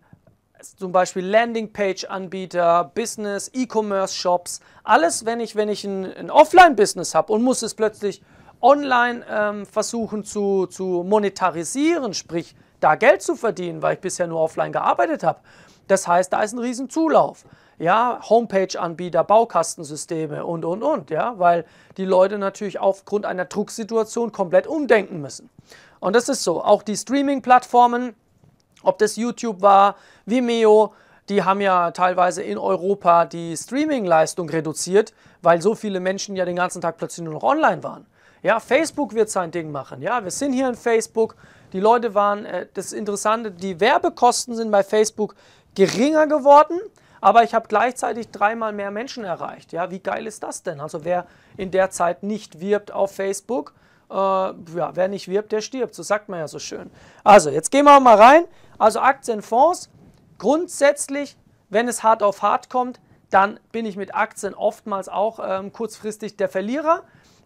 zum Beispiel Landingpage-Anbieter, Business, E-Commerce-Shops, alles, wenn ich, wenn ich ein, ein Offline-Business habe und muss es plötzlich online ähm, versuchen zu, zu monetarisieren, sprich da Geld zu verdienen, weil ich bisher nur offline gearbeitet habe. Das heißt, da ist ein riesen Zulauf. Ja, Homepage-Anbieter, Baukastensysteme und, und, und, ja, weil die Leute natürlich aufgrund einer Drucksituation komplett umdenken müssen. Und das ist so. Auch die Streaming-Plattformen, ob das YouTube war, Vimeo, die haben ja teilweise in Europa die Streamingleistung reduziert, weil so viele Menschen ja den ganzen Tag plötzlich nur noch online waren. Ja, Facebook wird sein Ding machen. Ja, wir sind hier in Facebook. Die Leute waren, äh, das Interessante, die Werbekosten sind bei Facebook geringer geworden, aber ich habe gleichzeitig dreimal mehr Menschen erreicht. Ja, wie geil ist das denn? Also wer in der Zeit nicht wirbt auf Facebook, äh, ja, wer nicht wirbt, der stirbt. So sagt man ja so schön. Also, jetzt gehen wir mal rein. Also Aktienfonds, grundsätzlich, wenn es hart auf hart kommt, dann bin ich mit Aktien oftmals auch ähm, kurzfristig der Verlierer.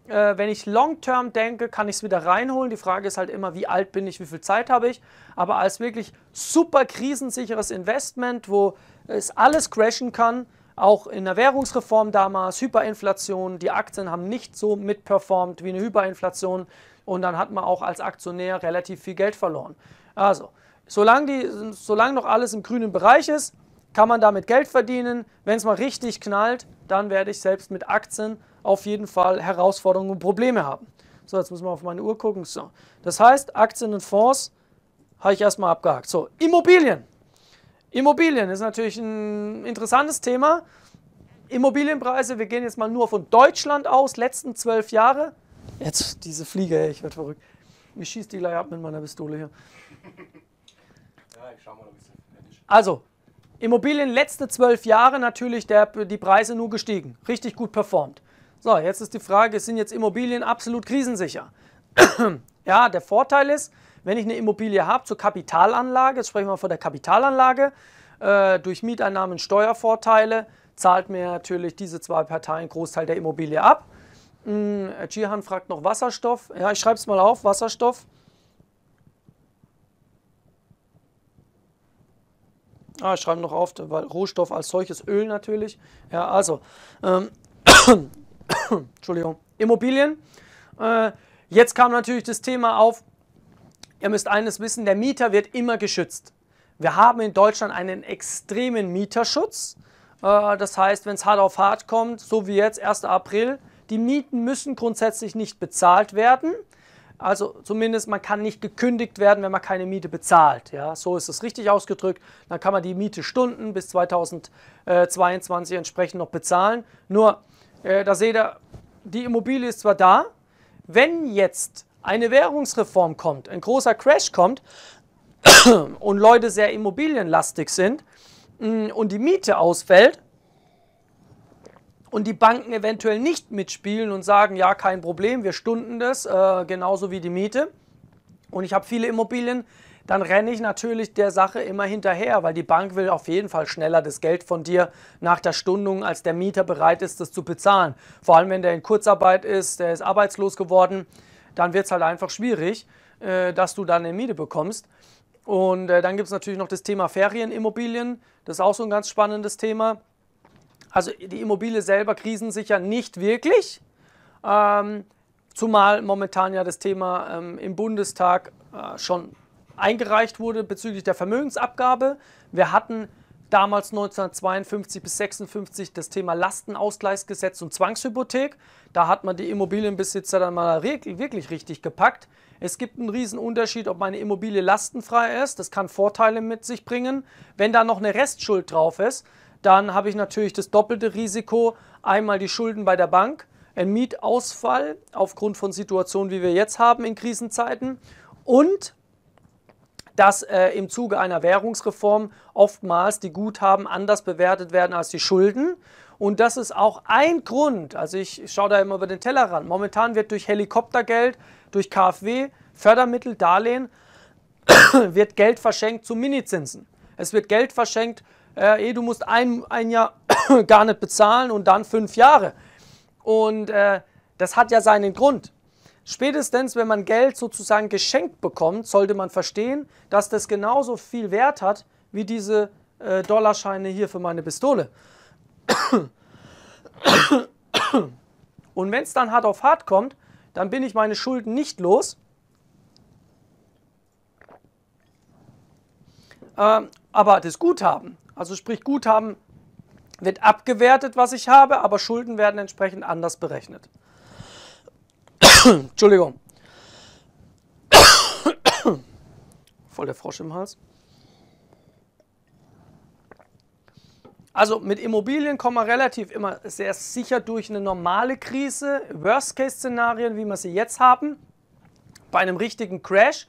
Äh, wenn ich long-term denke, kann ich es wieder reinholen. Die Frage ist halt immer, wie alt bin ich, wie viel Zeit habe ich. Aber als wirklich super krisensicheres Investment, wo es alles crashen kann, auch in der Währungsreform damals, Hyperinflation, die Aktien haben nicht so mitperformt wie eine Hyperinflation und dann hat man auch als Aktionär relativ viel Geld verloren. Also, solange, die, solange noch alles im grünen Bereich ist, kann man damit Geld verdienen. Wenn es mal richtig knallt, dann werde ich selbst mit Aktien auf jeden Fall Herausforderungen und Probleme haben. So, jetzt muss man auf meine Uhr gucken. So. Das heißt, Aktien und Fonds habe ich erstmal abgehakt. So, Immobilien. Immobilien ist natürlich ein interessantes Thema. Immobilienpreise, wir gehen jetzt mal nur von Deutschland aus, letzten zwölf Jahre. Jetzt diese Fliege, ich werde verrückt. Mich schießt die gleich ab mit meiner Pistole hier. Also, Immobilien letzte zwölf Jahre natürlich der, die Preise nur gestiegen. Richtig gut performt. So, jetzt ist die Frage, sind jetzt Immobilien absolut krisensicher? ja, der Vorteil ist, wenn ich eine Immobilie habe zur Kapitalanlage, jetzt sprechen wir von der Kapitalanlage, äh, durch Mieteinnahmen Steuervorteile zahlt mir natürlich diese zwei Parteien einen Großteil der Immobilie ab. Hm, Gihan fragt noch Wasserstoff. Ja, ich schreibe es mal auf, Wasserstoff. Ah, ich schreibe noch auf, weil Rohstoff als solches Öl natürlich. Ja, also. Ähm, Entschuldigung. Immobilien. Äh, jetzt kam natürlich das Thema auf. Ihr müsst eines wissen, der Mieter wird immer geschützt. Wir haben in Deutschland einen extremen Mieterschutz. Äh, das heißt, wenn es hart auf hart kommt, so wie jetzt 1. April, die Mieten müssen grundsätzlich nicht bezahlt werden. Also zumindest man kann nicht gekündigt werden, wenn man keine Miete bezahlt. Ja, so ist es richtig ausgedrückt. Dann kann man die Miete Stunden bis 2022 entsprechend noch bezahlen. Nur, äh, da seht ihr, die Immobilie ist zwar da, wenn jetzt eine Währungsreform kommt, ein großer Crash kommt und Leute sehr immobilienlastig sind mm, und die Miete ausfällt, und die Banken eventuell nicht mitspielen und sagen, ja, kein Problem, wir stunden das, äh, genauso wie die Miete. Und ich habe viele Immobilien, dann renne ich natürlich der Sache immer hinterher, weil die Bank will auf jeden Fall schneller das Geld von dir nach der Stundung, als der Mieter bereit ist, das zu bezahlen. Vor allem, wenn der in Kurzarbeit ist, der ist arbeitslos geworden, dann wird es halt einfach schwierig, äh, dass du dann eine Miete bekommst. Und äh, dann gibt es natürlich noch das Thema Ferienimmobilien. Das ist auch so ein ganz spannendes Thema. Also die Immobilie selber krisensicher nicht wirklich. Ähm, zumal momentan ja das Thema ähm, im Bundestag äh, schon eingereicht wurde bezüglich der Vermögensabgabe. Wir hatten damals 1952 bis 56 das Thema Lastenausgleichsgesetz und Zwangshypothek. Da hat man die Immobilienbesitzer dann mal wirklich richtig gepackt. Es gibt einen riesen Unterschied, ob meine Immobilie lastenfrei ist. Das kann Vorteile mit sich bringen. Wenn da noch eine Restschuld drauf ist, dann habe ich natürlich das doppelte Risiko, einmal die Schulden bei der Bank, ein Mietausfall aufgrund von Situationen, wie wir jetzt haben in Krisenzeiten und dass äh, im Zuge einer Währungsreform oftmals die Guthaben anders bewertet werden als die Schulden. Und das ist auch ein Grund, also ich schaue da immer über den Tellerrand. Momentan wird durch Helikoptergeld, durch KfW, Fördermittel, Darlehen, wird Geld verschenkt zu Minizinsen. Es wird Geld verschenkt äh, eh, du musst ein, ein Jahr gar nicht bezahlen und dann fünf Jahre. Und äh, das hat ja seinen Grund. Spätestens, wenn man Geld sozusagen geschenkt bekommt, sollte man verstehen, dass das genauso viel Wert hat wie diese äh, Dollarscheine hier für meine Pistole. Und wenn es dann hart auf hart kommt, dann bin ich meine Schulden nicht los. Ähm, aber das Guthaben, also sprich, Guthaben wird abgewertet, was ich habe, aber Schulden werden entsprechend anders berechnet. Entschuldigung. Voll der Frosch im Hals. Also mit Immobilien kommen wir relativ immer sehr sicher durch eine normale Krise, Worst-Case-Szenarien, wie wir sie jetzt haben. Bei einem richtigen Crash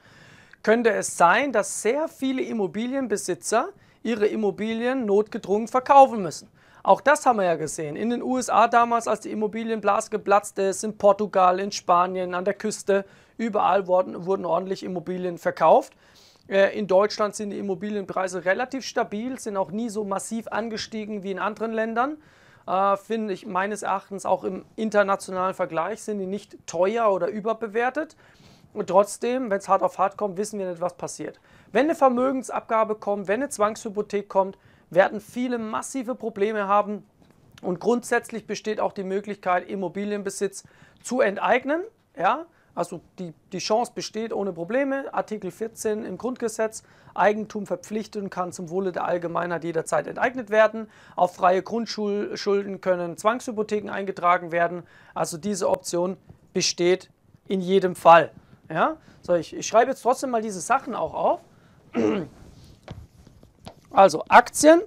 könnte es sein, dass sehr viele Immobilienbesitzer ihre Immobilien notgedrungen verkaufen müssen. Auch das haben wir ja gesehen. In den USA damals, als die Immobilienblase geplatzt ist, in Portugal, in Spanien, an der Küste, überall wurden, wurden ordentlich Immobilien verkauft. Äh, in Deutschland sind die Immobilienpreise relativ stabil, sind auch nie so massiv angestiegen wie in anderen Ländern. Äh, Finde ich meines Erachtens auch im internationalen Vergleich sind die nicht teuer oder überbewertet. Und trotzdem, wenn es hart auf hart kommt, wissen wir nicht, was passiert. Wenn eine Vermögensabgabe kommt, wenn eine Zwangshypothek kommt, werden viele massive Probleme haben und grundsätzlich besteht auch die Möglichkeit, Immobilienbesitz zu enteignen. Ja? Also die, die Chance besteht ohne Probleme. Artikel 14 im Grundgesetz. Eigentum verpflichtet und kann zum Wohle der Allgemeinheit jederzeit enteignet werden. Auf freie Grundschulden können Zwangshypotheken eingetragen werden. Also diese Option besteht in jedem Fall. Ja? So, ich, ich schreibe jetzt trotzdem mal diese Sachen auch auf. Also Aktien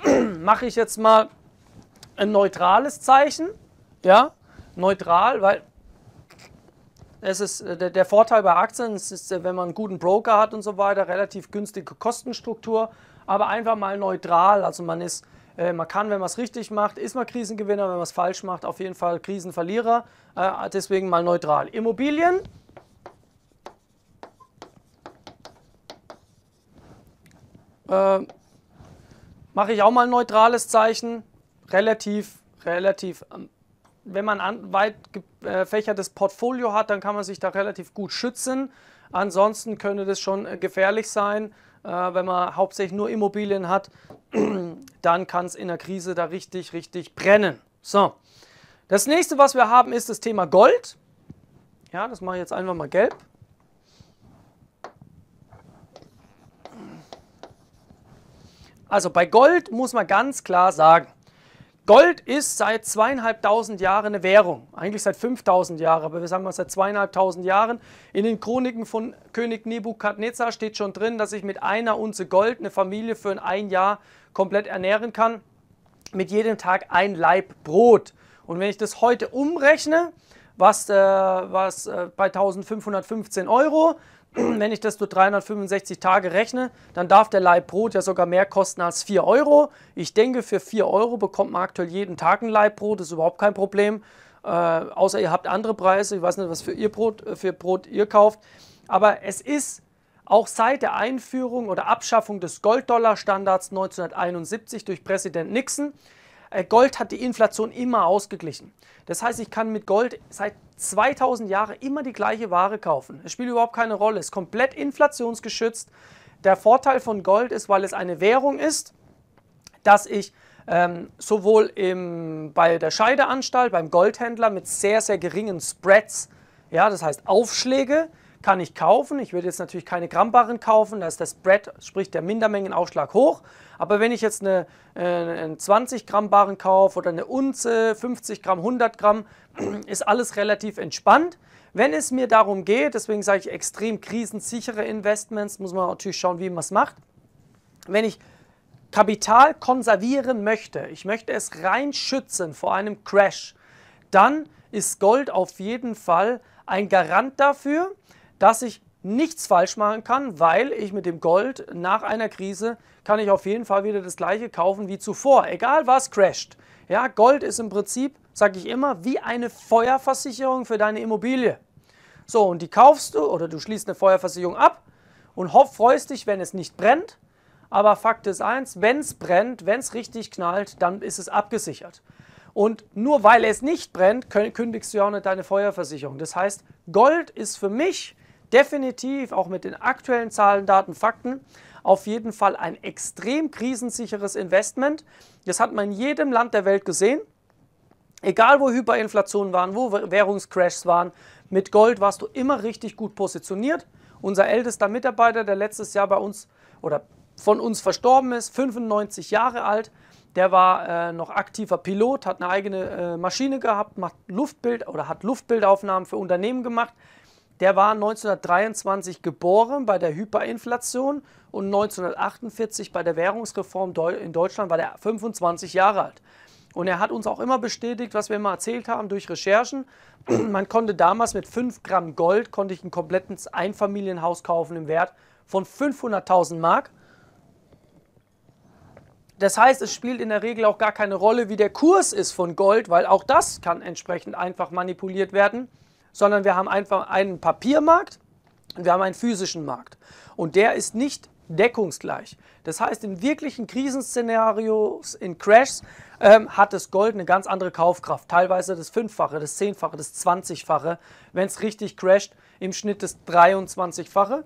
mache ich jetzt mal ein neutrales Zeichen. Ja, neutral, weil es ist, äh, der Vorteil bei Aktien ist, äh, wenn man einen guten Broker hat und so weiter, relativ günstige Kostenstruktur, aber einfach mal neutral. Also man ist, äh, man kann, wenn man es richtig macht, ist man Krisengewinner, wenn man es falsch macht, auf jeden Fall Krisenverlierer. Deswegen mal neutral. Immobilien äh, mache ich auch mal ein neutrales Zeichen. Relativ, relativ. Ähm, wenn man ein weit gefächertes äh, Portfolio hat, dann kann man sich da relativ gut schützen. Ansonsten könnte das schon äh, gefährlich sein. Äh, wenn man hauptsächlich nur Immobilien hat, dann kann es in der Krise da richtig, richtig brennen. So, das nächste, was wir haben, ist das Thema Gold. Ja, das mache ich jetzt einfach mal gelb. Also bei Gold muss man ganz klar sagen, Gold ist seit zweieinhalbtausend Jahren eine Währung, eigentlich seit 5000 Jahren, aber wir sagen mal seit zweieinhalbtausend Jahren. In den Chroniken von König Nebukadnezar steht schon drin, dass ich mit einer Unze Gold eine Familie für ein Jahr komplett ernähren kann, mit jedem Tag ein Laib Brot. Und wenn ich das heute umrechne, was, äh, was äh, bei 1515 Euro wenn ich das durch 365 Tage rechne, dann darf der Leib Brot ja sogar mehr kosten als 4 Euro. Ich denke, für 4 Euro bekommt man aktuell jeden Tag ein Leib Brot, das ist überhaupt kein Problem. Äh, außer ihr habt andere Preise, ich weiß nicht, was für ihr Brot, äh, für Brot ihr kauft. Aber es ist auch seit der Einführung oder Abschaffung des Gold-Dollar-Standards 1971 durch Präsident Nixon, äh, Gold hat die Inflation immer ausgeglichen. Das heißt, ich kann mit Gold seit 2000 Jahre immer die gleiche Ware kaufen. Es spielt überhaupt keine Rolle, Es ist komplett inflationsgeschützt. Der Vorteil von Gold ist, weil es eine Währung ist, dass ich ähm, sowohl im, bei der Scheideanstalt, beim Goldhändler mit sehr, sehr geringen Spreads, ja, das heißt Aufschläge, kann ich kaufen. Ich würde jetzt natürlich keine Grammbarren kaufen, da ist das Spread, sprich der Mindermengenausschlag, hoch. Aber wenn ich jetzt eine, äh, 20 Gramm Barren kaufe oder eine Unze, 50 Gramm, 100 Gramm, ist alles relativ entspannt. Wenn es mir darum geht, deswegen sage ich extrem krisensichere Investments, muss man natürlich schauen, wie man es macht. Wenn ich Kapital konservieren möchte, ich möchte es rein schützen vor einem Crash, dann ist Gold auf jeden Fall ein Garant dafür dass ich nichts falsch machen kann, weil ich mit dem Gold nach einer Krise kann ich auf jeden Fall wieder das gleiche kaufen wie zuvor, egal was crasht. Ja, Gold ist im Prinzip, sage ich immer, wie eine Feuerversicherung für deine Immobilie. So, und die kaufst du oder du schließt eine Feuerversicherung ab und hoff, freust dich, wenn es nicht brennt. Aber Fakt ist eins, wenn es brennt, wenn es richtig knallt, dann ist es abgesichert. Und nur weil es nicht brennt, kündigst du ja auch nicht deine Feuerversicherung. Das heißt, Gold ist für mich definitiv auch mit den aktuellen Zahlen, Daten, Fakten auf jeden Fall ein extrem krisensicheres Investment. Das hat man in jedem Land der Welt gesehen. Egal wo Hyperinflationen waren, wo Währungscrashs waren, mit Gold warst du immer richtig gut positioniert. Unser ältester Mitarbeiter, der letztes Jahr bei uns oder von uns verstorben ist, 95 Jahre alt, der war äh, noch aktiver Pilot, hat eine eigene äh, Maschine gehabt, macht Luftbild oder hat Luftbildaufnahmen für Unternehmen gemacht der war 1923 geboren bei der Hyperinflation und 1948 bei der Währungsreform in Deutschland war der 25 Jahre alt. Und er hat uns auch immer bestätigt, was wir immer erzählt haben durch Recherchen. Man konnte damals mit 5 Gramm Gold konnte ich ein komplettes Einfamilienhaus kaufen im Wert von 500.000 Mark. Das heißt, es spielt in der Regel auch gar keine Rolle, wie der Kurs ist von Gold, weil auch das kann entsprechend einfach manipuliert werden sondern wir haben einfach einen Papiermarkt und wir haben einen physischen Markt. Und der ist nicht deckungsgleich. Das heißt, in wirklichen Krisenszenarios, in Crashs, ähm, hat das Gold eine ganz andere Kaufkraft. Teilweise das Fünffache, das Zehnfache, das Zwanzigfache. Wenn es richtig crasht, im Schnitt das 23-fache.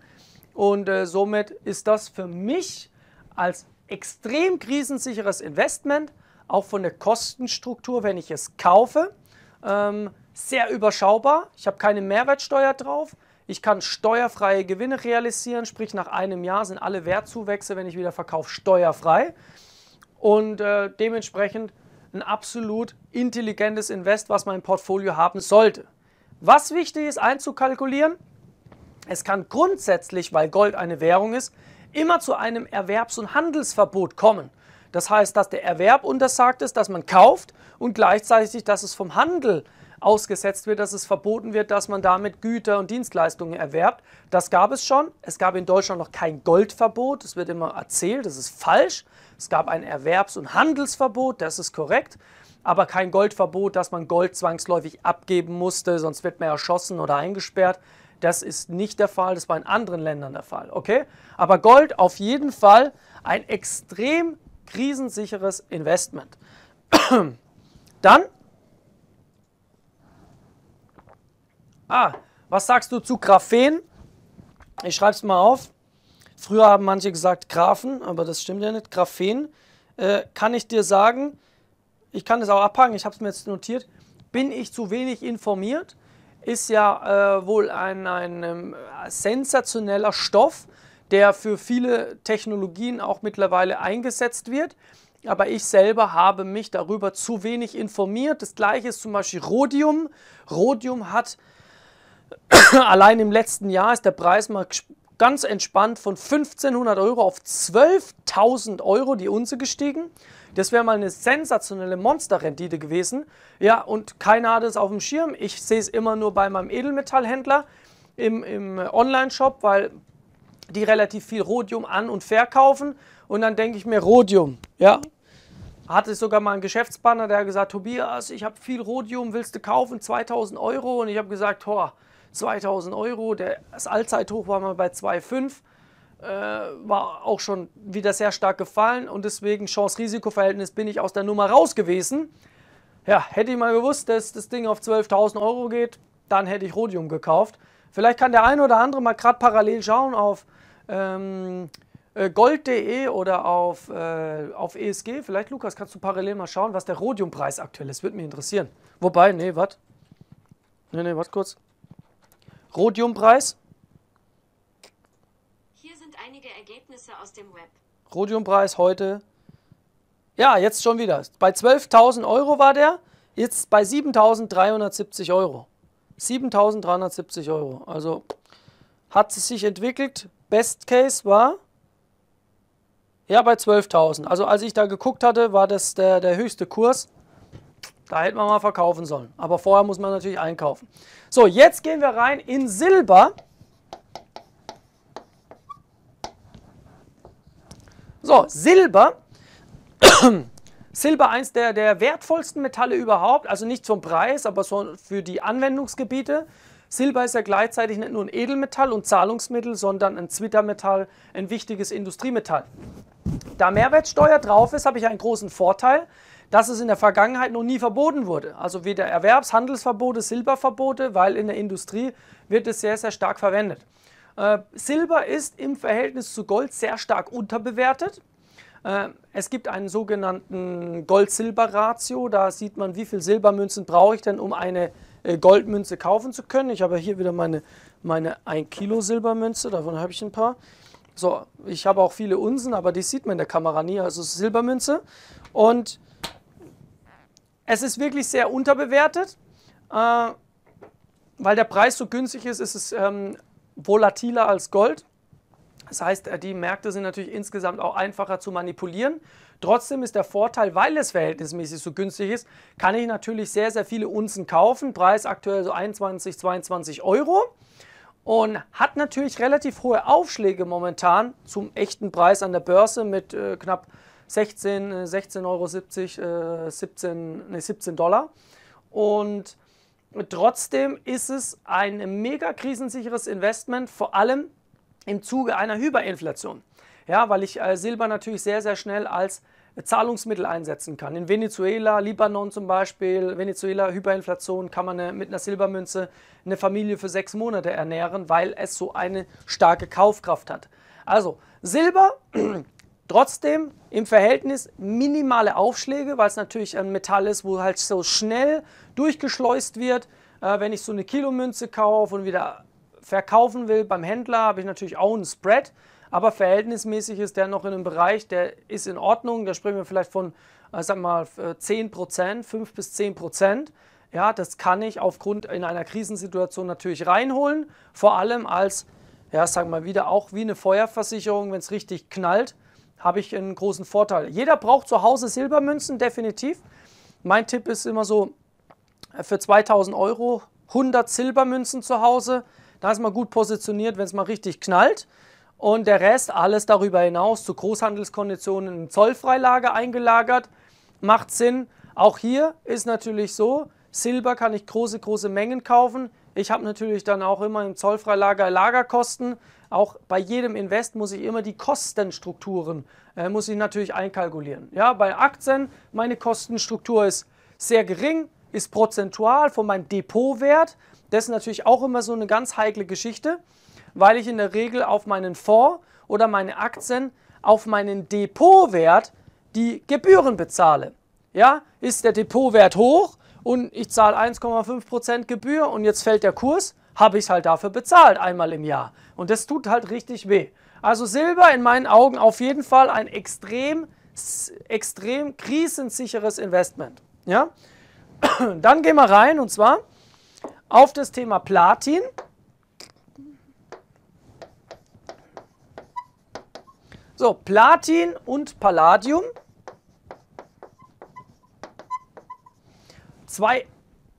Und äh, somit ist das für mich als extrem krisensicheres Investment, auch von der Kostenstruktur, wenn ich es kaufe, ähm, sehr überschaubar. Ich habe keine Mehrwertsteuer drauf. Ich kann steuerfreie Gewinne realisieren, sprich nach einem Jahr sind alle Wertzuwächse, wenn ich wieder verkaufe, steuerfrei. Und äh, dementsprechend ein absolut intelligentes Invest, was mein Portfolio haben sollte. Was wichtig ist einzukalkulieren, es kann grundsätzlich, weil Gold eine Währung ist, immer zu einem Erwerbs- und Handelsverbot kommen. Das heißt, dass der Erwerb untersagt ist, dass man kauft und gleichzeitig, dass es vom Handel ausgesetzt wird, dass es verboten wird, dass man damit Güter und Dienstleistungen erwerbt. Das gab es schon. Es gab in Deutschland noch kein Goldverbot. Das wird immer erzählt, das ist falsch. Es gab ein Erwerbs- und Handelsverbot, das ist korrekt. Aber kein Goldverbot, dass man Gold zwangsläufig abgeben musste, sonst wird man erschossen oder eingesperrt. Das ist nicht der Fall, das war in anderen Ländern der Fall, okay? Aber Gold auf jeden Fall ein extrem krisensicheres Investment. Dann Ah, was sagst du zu Graphen? Ich schreibe es mal auf. Früher haben manche gesagt Graphen, aber das stimmt ja nicht. Graphen äh, kann ich dir sagen, ich kann es auch abhaken, ich habe es mir jetzt notiert. Bin ich zu wenig informiert? Ist ja äh, wohl ein, ein ähm, sensationeller Stoff, der für viele Technologien auch mittlerweile eingesetzt wird. Aber ich selber habe mich darüber zu wenig informiert. Das gleiche ist zum Beispiel Rhodium. Rhodium hat Allein im letzten Jahr ist der Preis mal ganz entspannt von 1500 Euro auf 12.000 Euro die Unze gestiegen. Das wäre mal eine sensationelle Monsterrendite gewesen. Ja, und keiner hat es auf dem Schirm. Ich sehe es immer nur bei meinem Edelmetallhändler im, im Online-Shop, weil die relativ viel Rhodium an- und verkaufen. Und dann denke ich mir, Rhodium, ja. Hatte sogar mal einen Geschäftspartner, der hat gesagt, Tobias, ich habe viel Rhodium, willst du kaufen, 2000 Euro? Und ich habe gesagt, Tor, 2000 Euro. Der, das Allzeithoch war mal bei 2,5. Äh, war auch schon wieder sehr stark gefallen und deswegen Chance-Risiko-Verhältnis bin ich aus der Nummer raus gewesen. Ja, hätte ich mal gewusst, dass das Ding auf 12.000 Euro geht, dann hätte ich Rhodium gekauft. Vielleicht kann der eine oder andere mal gerade parallel schauen auf ähm, äh, gold.de oder auf, äh, auf ESG. Vielleicht, Lukas, kannst du parallel mal schauen, was der Rhodiumpreis aktuell ist. Würde mich interessieren. Wobei, nee, was? Nee, nee, was kurz. Rhodiumpreis? Hier sind einige Ergebnisse aus dem Web. Rhodiumpreis heute. Ja, jetzt schon wieder. Bei 12.000 Euro war der, jetzt bei 7.370 Euro. 7.370 Euro. Also hat es sich entwickelt. Best Case war ja bei 12.000. Also als ich da geguckt hatte, war das der, der höchste Kurs. Da hätten wir mal verkaufen sollen. Aber vorher muss man natürlich einkaufen. So, jetzt gehen wir rein in Silber. So, Silber. Silber eins der, der wertvollsten Metalle überhaupt, also nicht zum Preis, aber so für die Anwendungsgebiete. Silber ist ja gleichzeitig nicht nur ein Edelmetall und Zahlungsmittel, sondern ein Zwittermetall, ein wichtiges Industriemetall. Da Mehrwertsteuer drauf ist, habe ich einen großen Vorteil dass es in der Vergangenheit noch nie verboten wurde. Also weder Erwerbs-, Handelsverbote, Silberverbote, weil in der Industrie wird es sehr, sehr stark verwendet. Äh, Silber ist im Verhältnis zu Gold sehr stark unterbewertet. Äh, es gibt einen sogenannten Gold-Silber-Ratio. Da sieht man, wie viele Silbermünzen brauche ich denn, um eine äh, Goldmünze kaufen zu können. Ich habe hier wieder meine, meine 1 Kilo Silbermünze, davon habe ich ein paar. So, ich habe auch viele Unsen, aber die sieht man in der Kamera nie, also Silbermünze. Und es ist wirklich sehr unterbewertet. Äh, weil der Preis so günstig ist, ist es ähm, volatiler als Gold. Das heißt, äh, die Märkte sind natürlich insgesamt auch einfacher zu manipulieren. Trotzdem ist der Vorteil, weil es verhältnismäßig so günstig ist, kann ich natürlich sehr, sehr viele Unzen kaufen. Preis aktuell so 21, 22 Euro. Und hat natürlich relativ hohe Aufschläge momentan zum echten Preis an der Börse mit äh, knapp 16, 16,70 äh, Euro, 70, 17, äh, nee, 17 Dollar. Und trotzdem ist es ein mega krisensicheres Investment, vor allem im Zuge einer Hyperinflation. Ja, weil ich äh, Silber natürlich sehr, sehr schnell als Zahlungsmittel einsetzen kann. In Venezuela, Libanon zum Beispiel, Venezuela, Hyperinflation, kann man eine, mit einer Silbermünze eine Familie für sechs Monate ernähren, weil es so eine starke Kaufkraft hat. Also Silber Trotzdem im Verhältnis minimale Aufschläge, weil es natürlich ein Metall ist, wo halt so schnell durchgeschleust wird. Äh, wenn ich so eine Kilomünze kaufe und wieder verkaufen will beim Händler, habe ich natürlich auch einen Spread. Aber verhältnismäßig ist der noch in einem Bereich, der ist in Ordnung. Da sprechen wir vielleicht von, äh, sag mal, 10%, äh, Prozent, 5 bis 10%. Prozent. Ja, das kann ich aufgrund in einer Krisensituation natürlich reinholen. Vor allem als, ja, sag mal wieder, auch wie eine Feuerversicherung, wenn es richtig knallt habe ich einen großen Vorteil. Jeder braucht zu Hause Silbermünzen, definitiv. Mein Tipp ist immer so, äh, für 2000 Euro 100 Silbermünzen zu Hause. Da ist man gut positioniert, wenn es mal richtig knallt. Und der Rest, alles darüber hinaus, zu Großhandelskonditionen in Zollfreilager eingelagert, macht Sinn. Auch hier ist natürlich so, Silber kann ich große, große Mengen kaufen. Ich habe natürlich dann auch immer im Zollfreilager Lagerkosten auch bei jedem Invest muss ich immer die Kostenstrukturen, äh, muss ich natürlich einkalkulieren. Ja, bei Aktien, meine Kostenstruktur ist sehr gering, ist prozentual von meinem Depotwert. Das ist natürlich auch immer so eine ganz heikle Geschichte, weil ich in der Regel auf meinen Fonds oder meine Aktien auf meinen Depotwert die Gebühren bezahle. Ja, ist der Depotwert hoch und ich zahle 1,5% Gebühr und jetzt fällt der Kurs, habe ich es halt dafür bezahlt einmal im Jahr. Und das tut halt richtig weh. Also Silber in meinen Augen auf jeden Fall ein extrem, extrem krisensicheres Investment. Ja? Dann gehen wir rein und zwar auf das Thema Platin. So, Platin und Palladium. Zwei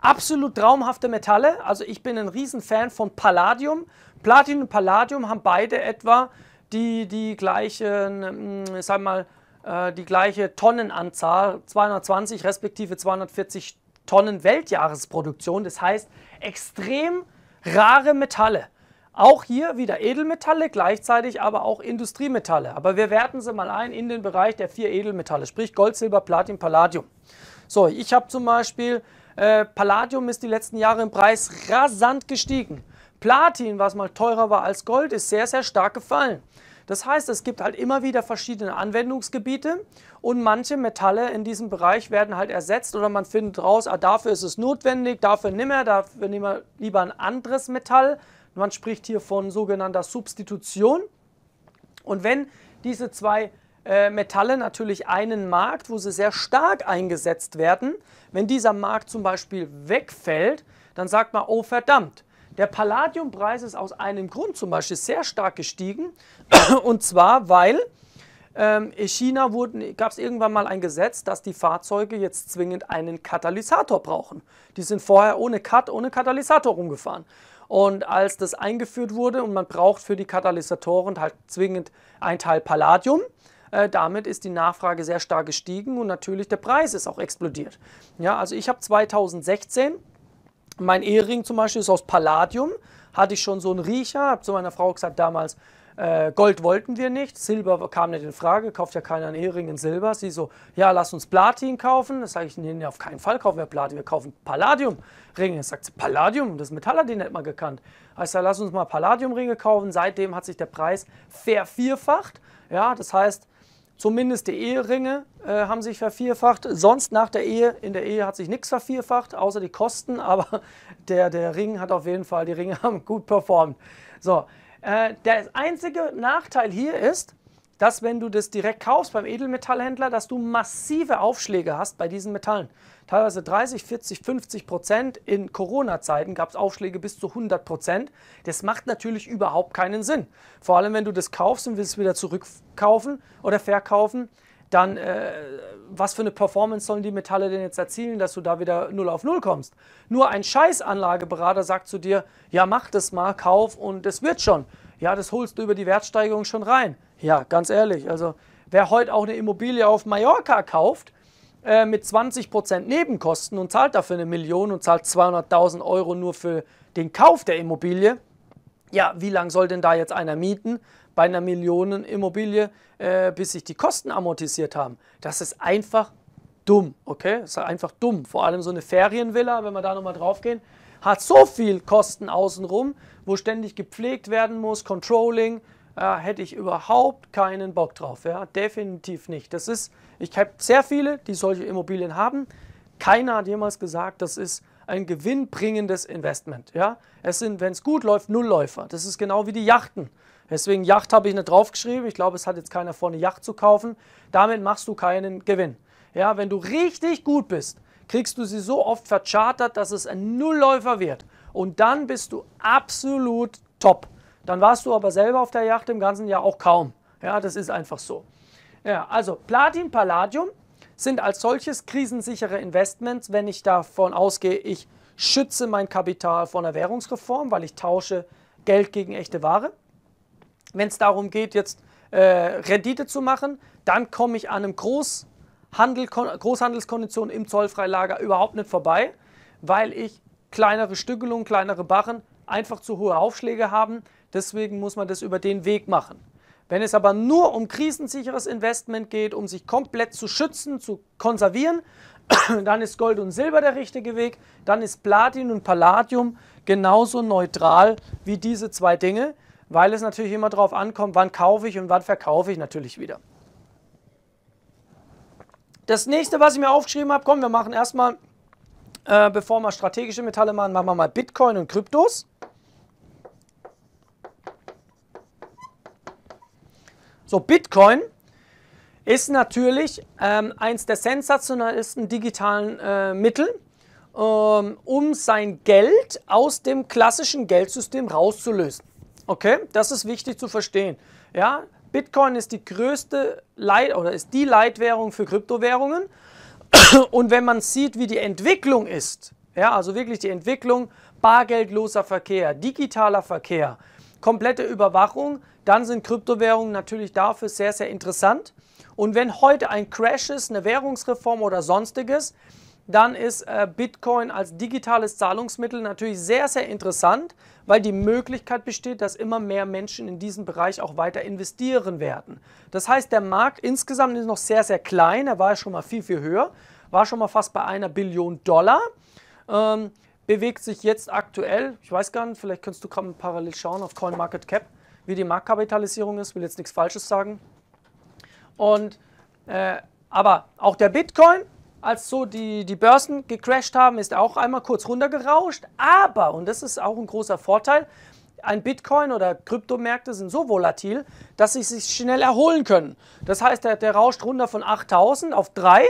Absolut traumhafte Metalle. Also ich bin ein Riesenfan von Palladium. Platin und Palladium haben beide etwa die, die gleichen, mm, sag mal, äh, die gleiche Tonnenanzahl, 220 respektive 240 Tonnen Weltjahresproduktion. Das heißt, extrem rare Metalle. Auch hier wieder Edelmetalle, gleichzeitig aber auch Industriemetalle. Aber wir werten sie mal ein in den Bereich der vier Edelmetalle, sprich Gold, Silber, Platin, Palladium. So, ich habe zum Beispiel äh, Palladium ist die letzten Jahre im Preis rasant gestiegen. Platin, was mal teurer war als Gold, ist sehr, sehr stark gefallen. Das heißt, es gibt halt immer wieder verschiedene Anwendungsgebiete und manche Metalle in diesem Bereich werden halt ersetzt oder man findet raus, ah, dafür ist es notwendig, dafür nimmer, dafür nehmen wir lieber ein anderes Metall. Man spricht hier von sogenannter Substitution. Und wenn diese zwei äh, Metalle natürlich einen Markt, wo sie sehr stark eingesetzt werden. Wenn dieser Markt zum Beispiel wegfällt, dann sagt man, oh verdammt, der Palladiumpreis ist aus einem Grund zum Beispiel sehr stark gestiegen. Und zwar, weil ähm, in China gab es irgendwann mal ein Gesetz, dass die Fahrzeuge jetzt zwingend einen Katalysator brauchen. Die sind vorher ohne, Cut, ohne Katalysator rumgefahren. Und als das eingeführt wurde und man braucht für die Katalysatoren halt zwingend ein Teil Palladium, äh, damit ist die Nachfrage sehr stark gestiegen und natürlich der Preis ist auch explodiert. Ja, also ich habe 2016, mein Ehering zum Beispiel ist aus Palladium, hatte ich schon so einen Riecher, habe zu meiner Frau gesagt damals, äh, Gold wollten wir nicht, Silber kam nicht in Frage, kauft ja keiner einen Ehering in Silber. Sie so, ja, lass uns Platin kaufen. Das sage ich, nee, auf keinen Fall kaufen wir Platin, wir kaufen Palladium-Ringe. Sagt sie, Palladium, das Metall hat die nicht mal gekannt. Also sage, lass uns mal Palladium-Ringe kaufen. Seitdem hat sich der Preis vervierfacht. Ja, das heißt, Zumindest die Eheringe äh, haben sich vervierfacht. Sonst nach der Ehe, in der Ehe hat sich nichts vervierfacht, außer die Kosten. Aber der, der Ring hat auf jeden Fall, die Ringe haben gut performt. So, äh, der einzige Nachteil hier ist, dass wenn du das direkt kaufst beim Edelmetallhändler, dass du massive Aufschläge hast bei diesen Metallen teilweise 30, 40, 50 Prozent. In Corona-Zeiten gab es Aufschläge bis zu 100 Prozent. Das macht natürlich überhaupt keinen Sinn. Vor allem, wenn du das kaufst und willst es wieder zurückkaufen oder verkaufen, dann äh, was für eine Performance sollen die Metalle denn jetzt erzielen, dass du da wieder 0 auf 0 kommst? Nur ein Scheiß-Anlageberater sagt zu dir, ja mach das mal, kauf und es wird schon. Ja, das holst du über die Wertsteigerung schon rein. Ja, ganz ehrlich, also wer heute auch eine Immobilie auf Mallorca kauft, äh, mit 20% Nebenkosten und zahlt dafür eine Million und zahlt 200.000 Euro nur für den Kauf der Immobilie, ja, wie lange soll denn da jetzt einer mieten bei einer Millionenimmobilie, äh, bis sich die Kosten amortisiert haben? Das ist einfach dumm, okay? Das ist einfach dumm. Vor allem so eine Ferienvilla, wenn wir da nochmal drauf gehen, hat so viel Kosten außenrum, wo ständig gepflegt werden muss, Controlling, ja, ah, hätte ich überhaupt keinen Bock drauf. Ja, definitiv nicht. Das ist, ich habe sehr viele, die solche Immobilien haben. Keiner hat jemals gesagt, das ist ein gewinnbringendes Investment. Ja? Es sind, wenn es gut läuft, Nullläufer. Das ist genau wie die Yachten. Deswegen Yacht habe ich nicht draufgeschrieben. Ich glaube, es hat jetzt keiner vor, eine Yacht zu kaufen. Damit machst du keinen Gewinn. Ja, wenn du richtig gut bist, kriegst du sie so oft verchartert, dass es ein Nullläufer wird. Und dann bist du absolut top. Dann warst du aber selber auf der Yacht im ganzen Jahr auch kaum. Ja, das ist einfach so. Ja, also Platin, Palladium sind als solches krisensichere Investments, wenn ich davon ausgehe, ich schütze mein Kapital vor einer Währungsreform, weil ich tausche Geld gegen echte Ware. Wenn es darum geht, jetzt äh, Rendite zu machen, dann komme ich an einem Großhandel, Großhandelskondition im Zollfreilager überhaupt nicht vorbei, weil ich kleinere Stückelungen, kleinere Barren einfach zu hohe Aufschläge haben, Deswegen muss man das über den Weg machen. Wenn es aber nur um krisensicheres Investment geht, um sich komplett zu schützen, zu konservieren, dann ist Gold und Silber der richtige Weg, dann ist Platin und Palladium genauso neutral wie diese zwei Dinge, weil es natürlich immer darauf ankommt, wann kaufe ich und wann verkaufe ich natürlich wieder. Das nächste, was ich mir aufgeschrieben habe, komm, wir machen erstmal, äh, bevor wir strategische Metalle machen, machen wir mal Bitcoin und Kryptos. So, Bitcoin ist natürlich ähm, eins der sensationalsten digitalen äh, Mittel, ähm, um sein Geld aus dem klassischen Geldsystem rauszulösen. Okay, das ist wichtig zu verstehen. Ja, Bitcoin ist die größte Leit oder ist die Leitwährung für Kryptowährungen. Und wenn man sieht, wie die Entwicklung ist, ja, also wirklich die Entwicklung bargeldloser Verkehr, digitaler Verkehr, komplette Überwachung, dann sind Kryptowährungen natürlich dafür sehr, sehr interessant. Und wenn heute ein Crash ist, eine Währungsreform oder sonstiges, dann ist äh, Bitcoin als digitales Zahlungsmittel natürlich sehr, sehr interessant, weil die Möglichkeit besteht, dass immer mehr Menschen in diesen Bereich auch weiter investieren werden. Das heißt, der Markt insgesamt ist noch sehr, sehr klein, er war ja schon mal viel, viel höher, war schon mal fast bei einer Billion Dollar. Ähm, bewegt sich jetzt aktuell, ich weiß gar nicht, vielleicht könntest du gerade parallel schauen auf CoinMarketCap, wie die Marktkapitalisierung ist, will jetzt nichts Falsches sagen. Und, äh, aber auch der Bitcoin, als so die, die Börsen gecrashed haben, ist auch einmal kurz runtergerauscht. Aber, und das ist auch ein großer Vorteil, ein Bitcoin oder Kryptomärkte sind so volatil, dass sie sich schnell erholen können. Das heißt, der, der rauscht runter von 8000 auf 3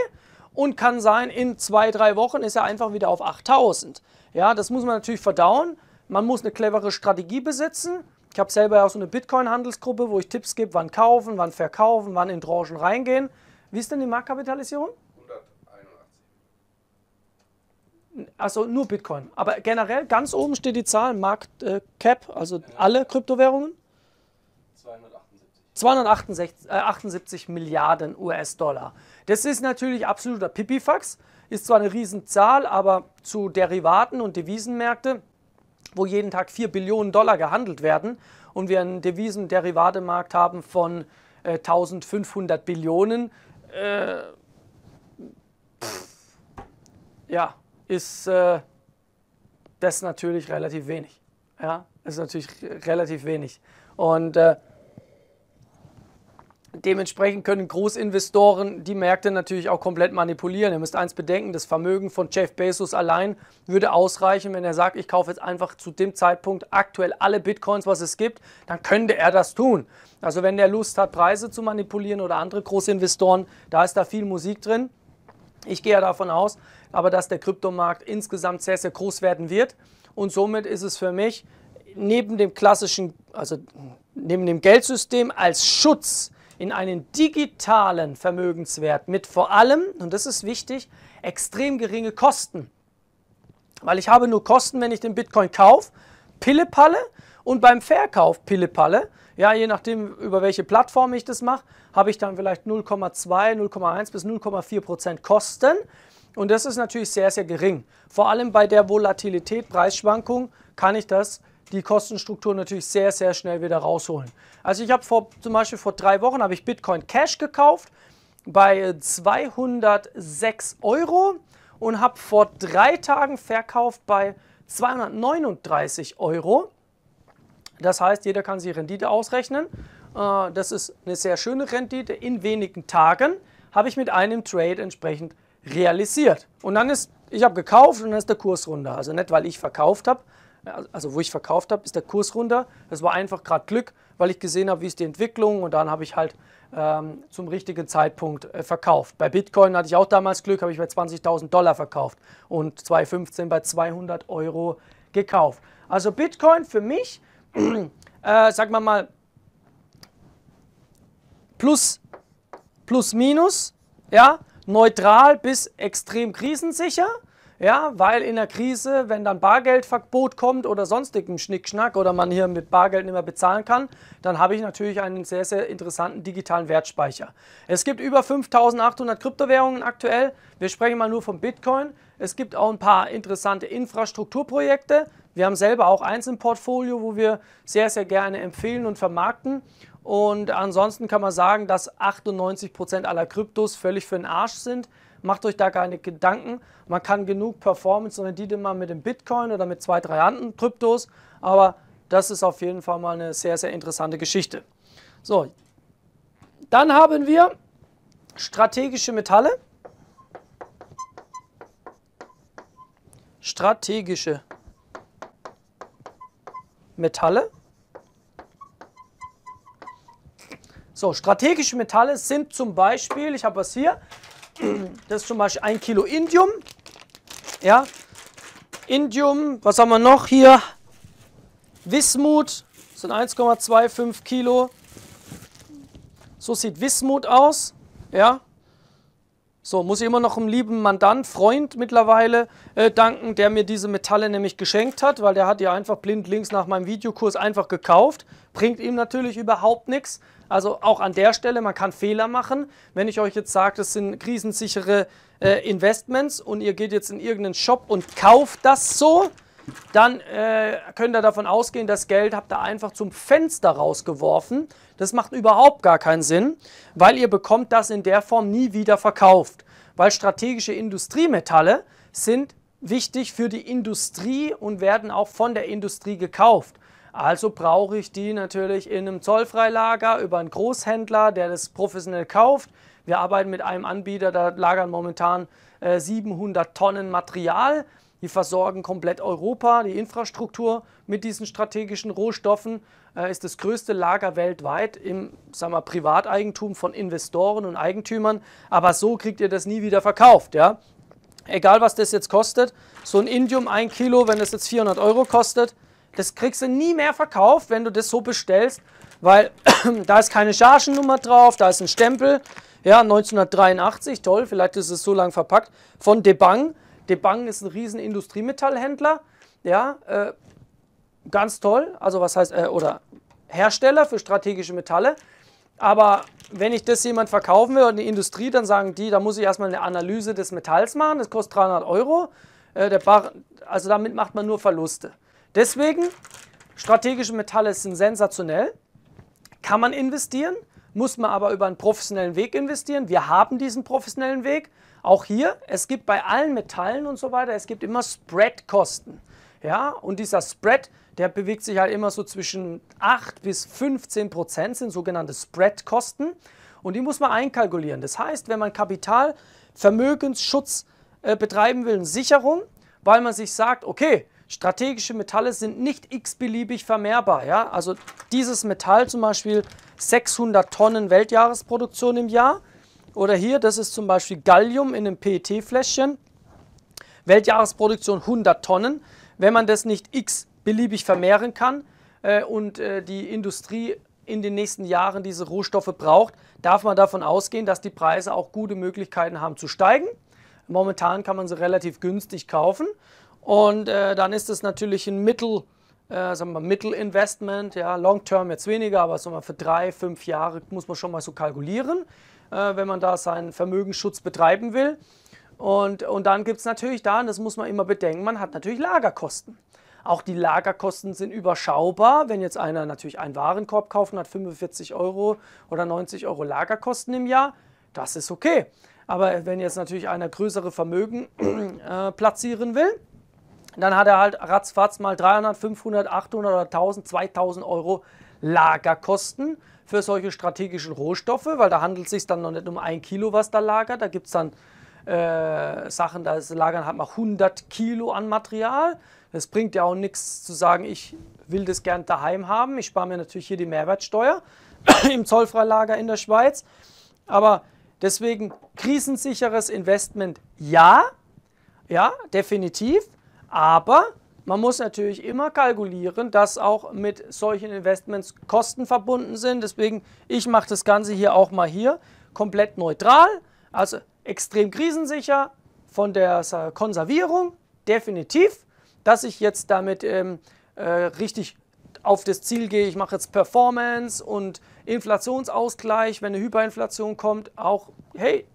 und kann sein, in zwei, drei Wochen ist er einfach wieder auf 8000. Ja, das muss man natürlich verdauen. Man muss eine clevere Strategie besitzen. Ich habe selber auch so eine Bitcoin-Handelsgruppe, wo ich Tipps gebe, wann kaufen, wann verkaufen, wann in Tranchen reingehen. Wie ist denn die Marktkapitalisierung? 181. Also nur Bitcoin. Aber generell ganz oben steht die Zahl Marktcap, äh, also ja. alle Kryptowährungen. 278 äh, Milliarden US-Dollar. Das ist natürlich absoluter Pipifax. Ist zwar eine Riesenzahl, aber zu Derivaten und Devisenmärkte, wo jeden Tag 4 Billionen Dollar gehandelt werden und wir einen Devisen-Derivatemarkt haben von äh, 1500 Billionen, äh, pff, ja, ist äh, das natürlich relativ wenig. Ja, ist natürlich relativ wenig. Und äh, Dementsprechend können Großinvestoren die Märkte natürlich auch komplett manipulieren. Ihr müsst eins bedenken, das Vermögen von Jeff Bezos allein würde ausreichen, wenn er sagt, ich kaufe jetzt einfach zu dem Zeitpunkt aktuell alle Bitcoins, was es gibt, dann könnte er das tun. Also wenn der Lust hat, Preise zu manipulieren oder andere Großinvestoren, da ist da viel Musik drin. Ich gehe ja davon aus, aber dass der Kryptomarkt insgesamt sehr, sehr groß werden wird. Und somit ist es für mich neben dem klassischen, also neben dem Geldsystem als Schutz, in einen digitalen Vermögenswert mit vor allem, und das ist wichtig, extrem geringe Kosten. Weil ich habe nur Kosten, wenn ich den Bitcoin kaufe, Pillepalle und beim Verkauf Pillepalle, ja, je nachdem, über welche Plattform ich das mache, habe ich dann vielleicht 0,2, 0,1 bis 0,4 Prozent Kosten. Und das ist natürlich sehr, sehr gering. Vor allem bei der Volatilität, Preisschwankung, kann ich das die Kostenstruktur natürlich sehr, sehr schnell wieder rausholen. Also ich habe vor, zum Beispiel vor drei Wochen habe ich Bitcoin Cash gekauft bei 206 äh, Euro und habe vor drei Tagen verkauft bei 239 Euro. Das heißt, jeder kann sich Rendite ausrechnen. Äh, das ist eine sehr schöne Rendite. In wenigen Tagen habe ich mit einem Trade entsprechend realisiert. Und dann ist, ich habe gekauft und dann ist der Kurs runter. Also nicht, weil ich verkauft habe, also, also wo ich verkauft habe, ist der Kurs runter. Das war einfach gerade Glück, weil ich gesehen habe, wie ist die Entwicklung und dann habe ich halt ähm, zum richtigen Zeitpunkt äh, verkauft. Bei Bitcoin hatte ich auch damals Glück, habe ich bei 20.000 Dollar verkauft und 2015 bei 200 Euro gekauft. Also Bitcoin für mich, äh, sagen wir mal, plus, plus minus, ja, neutral bis extrem krisensicher. Ja, weil in der Krise, wenn dann Bargeldverbot kommt oder sonstigem Schnickschnack oder man hier mit Bargeld nicht mehr bezahlen kann, dann habe ich natürlich einen sehr, sehr interessanten digitalen Wertspeicher. Es gibt über 5800 Kryptowährungen aktuell. Wir sprechen mal nur vom Bitcoin. Es gibt auch ein paar interessante Infrastrukturprojekte. Wir haben selber auch eins im Portfolio, wo wir sehr, sehr gerne empfehlen und vermarkten. Und ansonsten kann man sagen, dass 98% aller Kryptos völlig für den Arsch sind. Macht euch da keine Gedanken. Man kann genug Performance und Rendite machen mit dem Bitcoin oder mit zwei, drei anderen Kryptos. Aber das ist auf jeden Fall mal eine sehr, sehr interessante Geschichte. So, dann haben wir strategische Metalle. Strategische Metalle. So, strategische Metalle sind zum Beispiel, ich habe was hier, das ist zum Beispiel ein Kilo Indium. Ja. Indium, was haben wir noch hier? Wismut sind 1,25 Kilo. So sieht Wismut aus. Ja. So, muss ich immer noch einem lieben Mandant, Freund mittlerweile äh, danken, der mir diese Metalle nämlich geschenkt hat, weil der hat die einfach blind links nach meinem Videokurs einfach gekauft. Bringt ihm natürlich überhaupt nichts. Also auch an der Stelle, man kann Fehler machen. Wenn ich euch jetzt sage, das sind krisensichere äh, Investments und ihr geht jetzt in irgendeinen Shop und kauft das so, dann äh, könnt ihr davon ausgehen, das Geld habt ihr einfach zum Fenster rausgeworfen. Das macht überhaupt gar keinen Sinn, weil ihr bekommt das in der Form nie wieder verkauft. Weil strategische Industriemetalle sind wichtig für die Industrie und werden auch von der Industrie gekauft. Also brauche ich die natürlich in einem Zollfreilager über einen Großhändler, der das professionell kauft. Wir arbeiten mit einem Anbieter, da lagern momentan äh, 700 Tonnen Material die versorgen komplett Europa, die Infrastruktur mit diesen strategischen Rohstoffen, äh, ist das größte Lager weltweit im sagen wir, Privateigentum von Investoren und Eigentümern. Aber so kriegt ihr das nie wieder verkauft. Ja? Egal, was das jetzt kostet, so ein Indium, ein Kilo, wenn das jetzt 400 Euro kostet, das kriegst du nie mehr verkauft, wenn du das so bestellst, weil da ist keine Chargennummer drauf, da ist ein Stempel, ja, 1983, toll, vielleicht ist es so lang verpackt, von Debang. De Bangen ist ein riesen Industriemetallhändler, ja, äh, ganz toll, also was heißt, äh, oder Hersteller für strategische Metalle, aber wenn ich das jemand verkaufen will oder in die Industrie, dann sagen die, da muss ich erstmal eine Analyse des Metalls machen, das kostet 300 Euro, äh, Bar, also damit macht man nur Verluste. Deswegen, strategische Metalle sind sensationell, kann man investieren, muss man aber über einen professionellen Weg investieren. Wir haben diesen professionellen Weg. Auch hier, es gibt bei allen Metallen und so weiter, es gibt immer Spread-Kosten. Ja, und dieser Spread, der bewegt sich halt immer so zwischen 8 bis 15 Prozent, sind sogenannte Spread-Kosten. Und die muss man einkalkulieren. Das heißt, wenn man Kapital, Vermögensschutz äh, betreiben will, eine Sicherung, weil man sich sagt, okay, strategische Metalle sind nicht x-beliebig vermehrbar. Ja? Also dieses Metall zum Beispiel 600 Tonnen Weltjahresproduktion im Jahr, oder hier, das ist zum Beispiel Gallium in einem PET-Fläschchen. Weltjahresproduktion 100 Tonnen. Wenn man das nicht x beliebig vermehren kann äh, und äh, die Industrie in den nächsten Jahren diese Rohstoffe braucht, darf man davon ausgehen, dass die Preise auch gute Möglichkeiten haben zu steigen. Momentan kann man sie relativ günstig kaufen und äh, dann ist es natürlich ein Mittel, äh, sagen wir Mittelinvestment, ja, Long Term jetzt weniger, aber sagen wir, für drei, fünf Jahre muss man schon mal so kalkulieren. Äh, wenn man da seinen Vermögensschutz betreiben will. Und, und dann gibt es natürlich da, und das muss man immer bedenken, man hat natürlich Lagerkosten. Auch die Lagerkosten sind überschaubar. Wenn jetzt einer natürlich einen Warenkorb kauft und hat 45 Euro oder 90 Euro Lagerkosten im Jahr, das ist okay. Aber wenn jetzt natürlich einer größere Vermögen äh, platzieren will, dann hat er halt ratzfatz mal 300, 500, 800 oder 1000, 2000 Euro Lagerkosten für solche strategischen Rohstoffe, weil da handelt es sich dann noch nicht um ein Kilo, was da lagert. Da gibt es dann äh, Sachen, da lagern halt mal 100 Kilo an Material. Das bringt ja auch nichts zu sagen, ich will das gern daheim haben. Ich spare mir natürlich hier die Mehrwertsteuer im Zollfreilager in der Schweiz. Aber deswegen krisensicheres Investment ja, ja, definitiv. Aber man muss natürlich immer kalkulieren, dass auch mit solchen Investments Kosten verbunden sind. Deswegen, ich mache das Ganze hier auch mal hier komplett neutral, also extrem krisensicher von der Konservierung, definitiv, dass ich jetzt damit ähm, äh, richtig auf das Ziel gehe, ich mache jetzt Performance und Inflationsausgleich, wenn eine Hyperinflation kommt, auch, hey,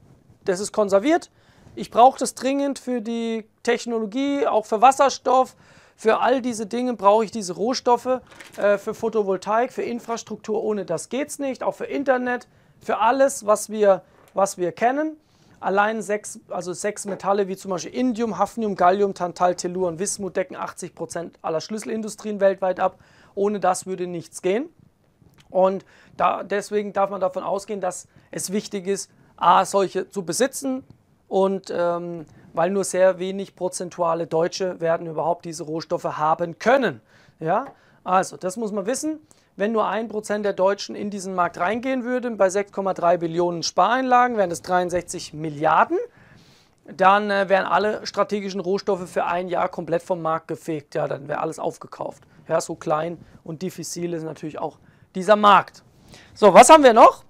das ist konserviert, ich brauche das dringend für die Technologie, auch für Wasserstoff. Für all diese Dinge brauche ich diese Rohstoffe. Äh, für Photovoltaik, für Infrastruktur, ohne das geht es nicht. Auch für Internet, für alles, was wir, was wir kennen. Allein sechs, also sechs Metalle wie zum Beispiel Indium, Hafnium, Gallium, Tantal, Tellur und Wismut decken 80% Prozent aller Schlüsselindustrien weltweit ab. Ohne das würde nichts gehen. Und da, deswegen darf man davon ausgehen, dass es wichtig ist, A, solche zu besitzen, und ähm, weil nur sehr wenig prozentuale Deutsche werden überhaupt diese Rohstoffe haben können. Ja? Also, das muss man wissen. Wenn nur ein Prozent der Deutschen in diesen Markt reingehen würden, bei 6,3 Billionen Spareinlagen wären das 63 Milliarden dann äh, wären alle strategischen Rohstoffe für ein Jahr komplett vom Markt gefegt. Ja, dann wäre alles aufgekauft. Ja, so klein und diffizil ist natürlich auch dieser Markt. So, was haben wir noch?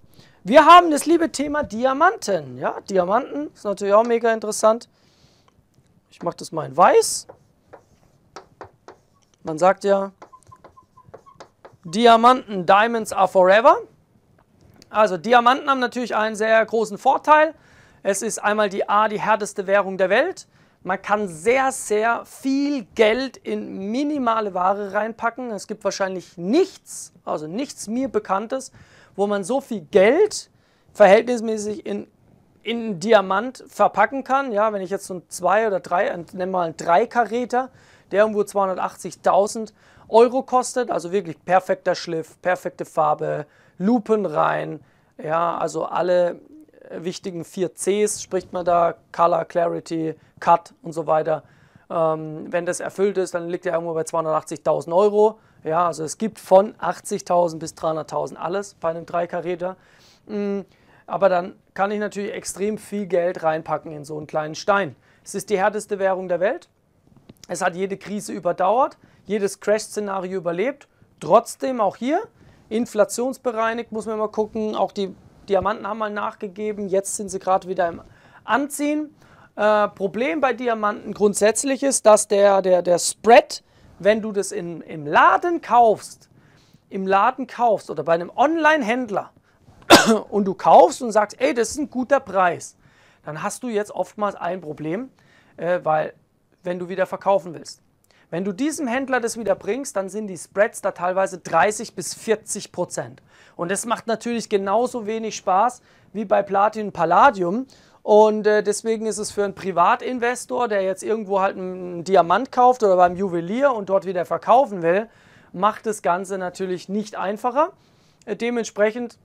Wir haben das liebe Thema Diamanten. Ja, Diamanten ist natürlich auch mega interessant. Ich mache das mal in weiß. Man sagt ja, Diamanten, Diamonds are forever. Also Diamanten haben natürlich einen sehr großen Vorteil. Es ist einmal die A, die härteste Währung der Welt. Man kann sehr, sehr viel Geld in minimale Ware reinpacken. Es gibt wahrscheinlich nichts, also nichts mir Bekanntes, wo man so viel Geld verhältnismäßig in, in einen Diamant verpacken kann. Ja, wenn ich jetzt so ein 2 oder 3, äh, nennen mal einen 3 Karäter, der irgendwo 280.000 Euro kostet, also wirklich perfekter Schliff, perfekte Farbe, Lupen rein, ja, also alle äh, wichtigen 4 Cs spricht man da, Color, Clarity, Cut und so weiter ähm, wenn das erfüllt ist, dann liegt er irgendwo bei 280.000 Euro. Ja, also es gibt von 80.000 bis 300.000 alles bei einem Dreikaräter. Mhm. Aber dann kann ich natürlich extrem viel Geld reinpacken in so einen kleinen Stein. Es ist die härteste Währung der Welt. Es hat jede Krise überdauert, jedes Crash-Szenario überlebt. Trotzdem auch hier, inflationsbereinigt, muss man mal gucken. Auch die Diamanten haben mal nachgegeben. Jetzt sind sie gerade wieder im Anziehen. Äh, Problem bei Diamanten grundsätzlich ist, dass der, der, der Spread, wenn du das in, im Laden kaufst, im Laden kaufst oder bei einem Online-Händler und du kaufst und sagst, ey, das ist ein guter Preis, dann hast du jetzt oftmals ein Problem, äh, weil wenn du wieder verkaufen willst. Wenn du diesem Händler das wieder bringst, dann sind die Spreads da teilweise 30 bis 40 Prozent. Und das macht natürlich genauso wenig Spaß wie bei Platin und Palladium. Und äh, deswegen ist es für einen Privatinvestor, der jetzt irgendwo halt einen Diamant kauft oder beim Juwelier und dort wieder verkaufen will, macht das Ganze natürlich nicht einfacher. Äh, dementsprechend,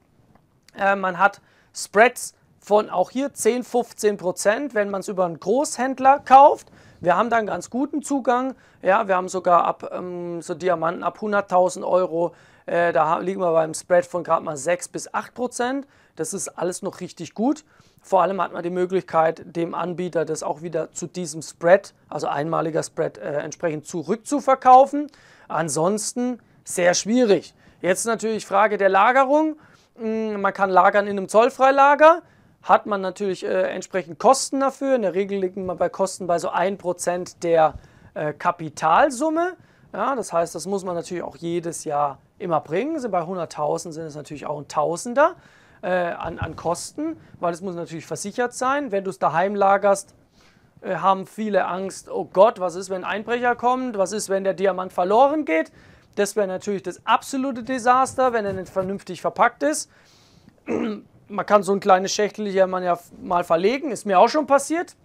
äh, man hat Spreads von auch hier 10, 15 Prozent, wenn man es über einen Großhändler kauft. Wir haben da einen ganz guten Zugang. Ja, wir haben sogar ab ähm, so Diamanten ab 100.000 Euro. Äh, da liegen wir beim Spread von gerade mal 6 bis 8 Prozent. Das ist alles noch richtig gut. Vor allem hat man die Möglichkeit, dem Anbieter das auch wieder zu diesem Spread, also einmaliger Spread, äh, entsprechend zurückzuverkaufen. Ansonsten sehr schwierig. Jetzt natürlich Frage der Lagerung. Hm, man kann lagern in einem Zollfreilager. Hat man natürlich äh, entsprechend Kosten dafür. In der Regel liegen wir bei Kosten bei so 1% der äh, Kapitalsumme. Ja, das heißt, das muss man natürlich auch jedes Jahr immer bringen. bei 100.000 sind es natürlich auch ein Tausender. Äh, an, an Kosten, weil es muss natürlich versichert sein. Wenn du es daheim lagerst, äh, haben viele Angst, oh Gott, was ist, wenn ein Einbrecher kommt, was ist, wenn der Diamant verloren geht. Das wäre natürlich das absolute Desaster, wenn er nicht vernünftig verpackt ist. Man kann so ein kleines Schächtel hier man ja mal verlegen, ist mir auch schon passiert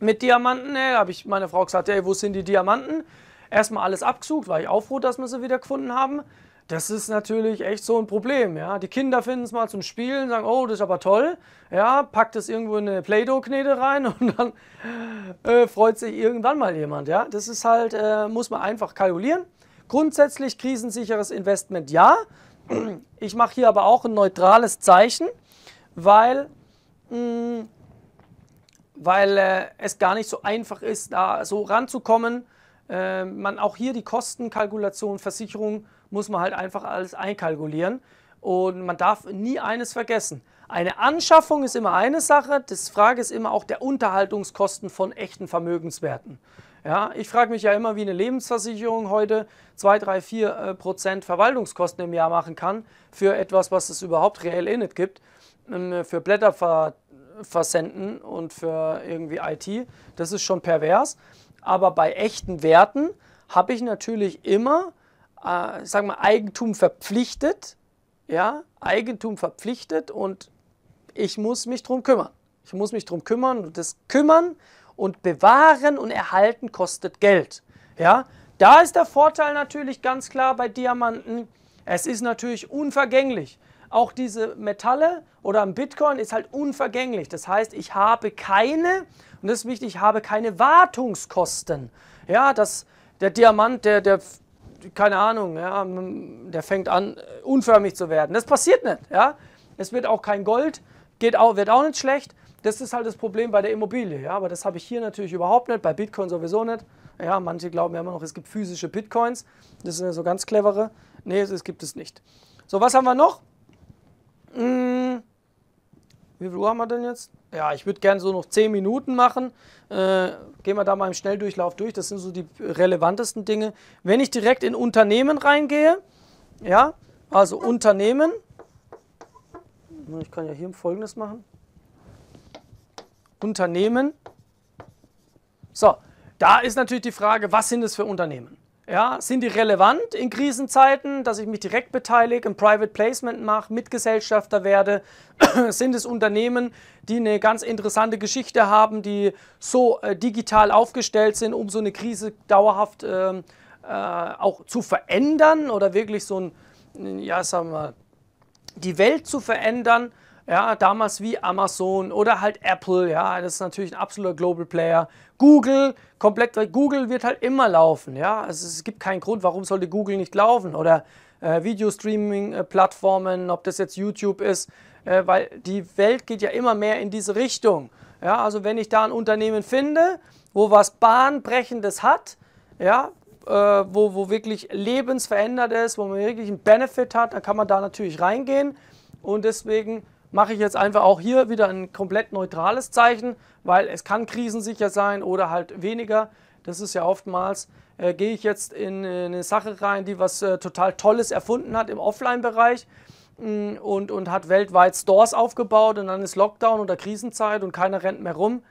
mit Diamanten. Da ne? habe ich meine Frau gesagt, ey, wo sind die Diamanten? Erstmal alles abgesucht, war ich auch froh, dass wir sie wieder gefunden haben das ist natürlich echt so ein Problem. Ja? Die Kinder finden es mal zum Spielen, sagen, oh, das ist aber toll. Ja, packt es irgendwo in eine Play-Doh-Knete rein und dann äh, freut sich irgendwann mal jemand. Ja? Das ist halt, äh, muss man einfach kalkulieren. Grundsätzlich krisensicheres Investment ja. Ich mache hier aber auch ein neutrales Zeichen, weil, mh, hm, weil äh, es gar nicht so einfach ist, da so ranzukommen. Äh, man auch hier die Kostenkalkulation, Versicherung, muss man halt einfach alles einkalkulieren. Und man darf nie eines vergessen. Eine Anschaffung ist immer eine Sache, Das Frage ist immer auch der Unterhaltungskosten von echten Vermögenswerten. Ja, ich frage mich ja immer, wie eine Lebensversicherung heute 2, 3, 4 Prozent Verwaltungskosten im Jahr machen kann für etwas, was es überhaupt reell eh nicht gibt, ähm, für Blätter ver versenden und für irgendwie IT. Das ist schon pervers. Aber bei echten Werten habe ich natürlich immer äh, sagen wir, Eigentum verpflichtet, ja, Eigentum verpflichtet und ich muss mich drum kümmern. Ich muss mich drum kümmern und das Kümmern und Bewahren und Erhalten kostet Geld. Ja, da ist der Vorteil natürlich ganz klar bei Diamanten. Es ist natürlich unvergänglich. Auch diese Metalle oder ein Bitcoin ist halt unvergänglich. Das heißt, ich habe keine, und das ist wichtig, ich habe keine Wartungskosten. Ja, dass der Diamant, der, der keine Ahnung, ja, der fängt an, äh, unförmig zu werden. Das passiert nicht. Ja? Es wird auch kein Gold, geht auch, wird auch nicht schlecht. Das ist halt das Problem bei der Immobilie. Ja? Aber das habe ich hier natürlich überhaupt nicht, bei Bitcoin sowieso nicht. Ja, manche glauben ja immer noch, es gibt physische Bitcoins. Das sind ja so ganz clevere. Nee, es gibt es nicht. So, was haben wir noch? Mmh. Wie viel Uhr haben wir denn jetzt? Ja, ich würde gerne so noch 10 Minuten machen. Äh, gehen wir da mal im Schnelldurchlauf durch. Das sind so die relevantesten Dinge. Wenn ich direkt in Unternehmen reingehe, ja, also Unternehmen. Ich kann ja hier Folgendes machen. Unternehmen. So, da ist natürlich die Frage, was sind es für Unternehmen? Ja, sind die relevant in Krisenzeiten, dass ich mich direkt beteilige, ein Private Placement mache, Mitgesellschafter werde? sind es Unternehmen, die eine ganz interessante Geschichte haben, die so äh, digital aufgestellt sind, um so eine Krise dauerhaft äh, äh, auch zu verändern oder wirklich so ein, ja, sagen wir mal, die Welt zu verändern? Ja, damals wie Amazon oder halt Apple, ja, das ist natürlich ein absoluter Global Player. Google, komplett, Google wird halt immer laufen, ja. Also es gibt keinen Grund, warum sollte Google nicht laufen oder äh, Videostreaming-Plattformen, ob das jetzt YouTube ist, äh, weil die Welt geht ja immer mehr in diese Richtung. Ja, also wenn ich da ein Unternehmen finde, wo was Bahnbrechendes hat, ja, äh, wo, wo wirklich lebensverändert ist, wo man wirklich einen Benefit hat, dann kann man da natürlich reingehen und deswegen mache ich jetzt einfach auch hier wieder ein komplett neutrales Zeichen, weil es kann krisensicher sein oder halt weniger. Das ist ja oftmals, äh, gehe ich jetzt in äh, eine Sache rein, die was äh, total Tolles erfunden hat im Offline-Bereich mm, und, und hat weltweit Stores aufgebaut und dann ist Lockdown oder Krisenzeit und keiner rennt mehr rum.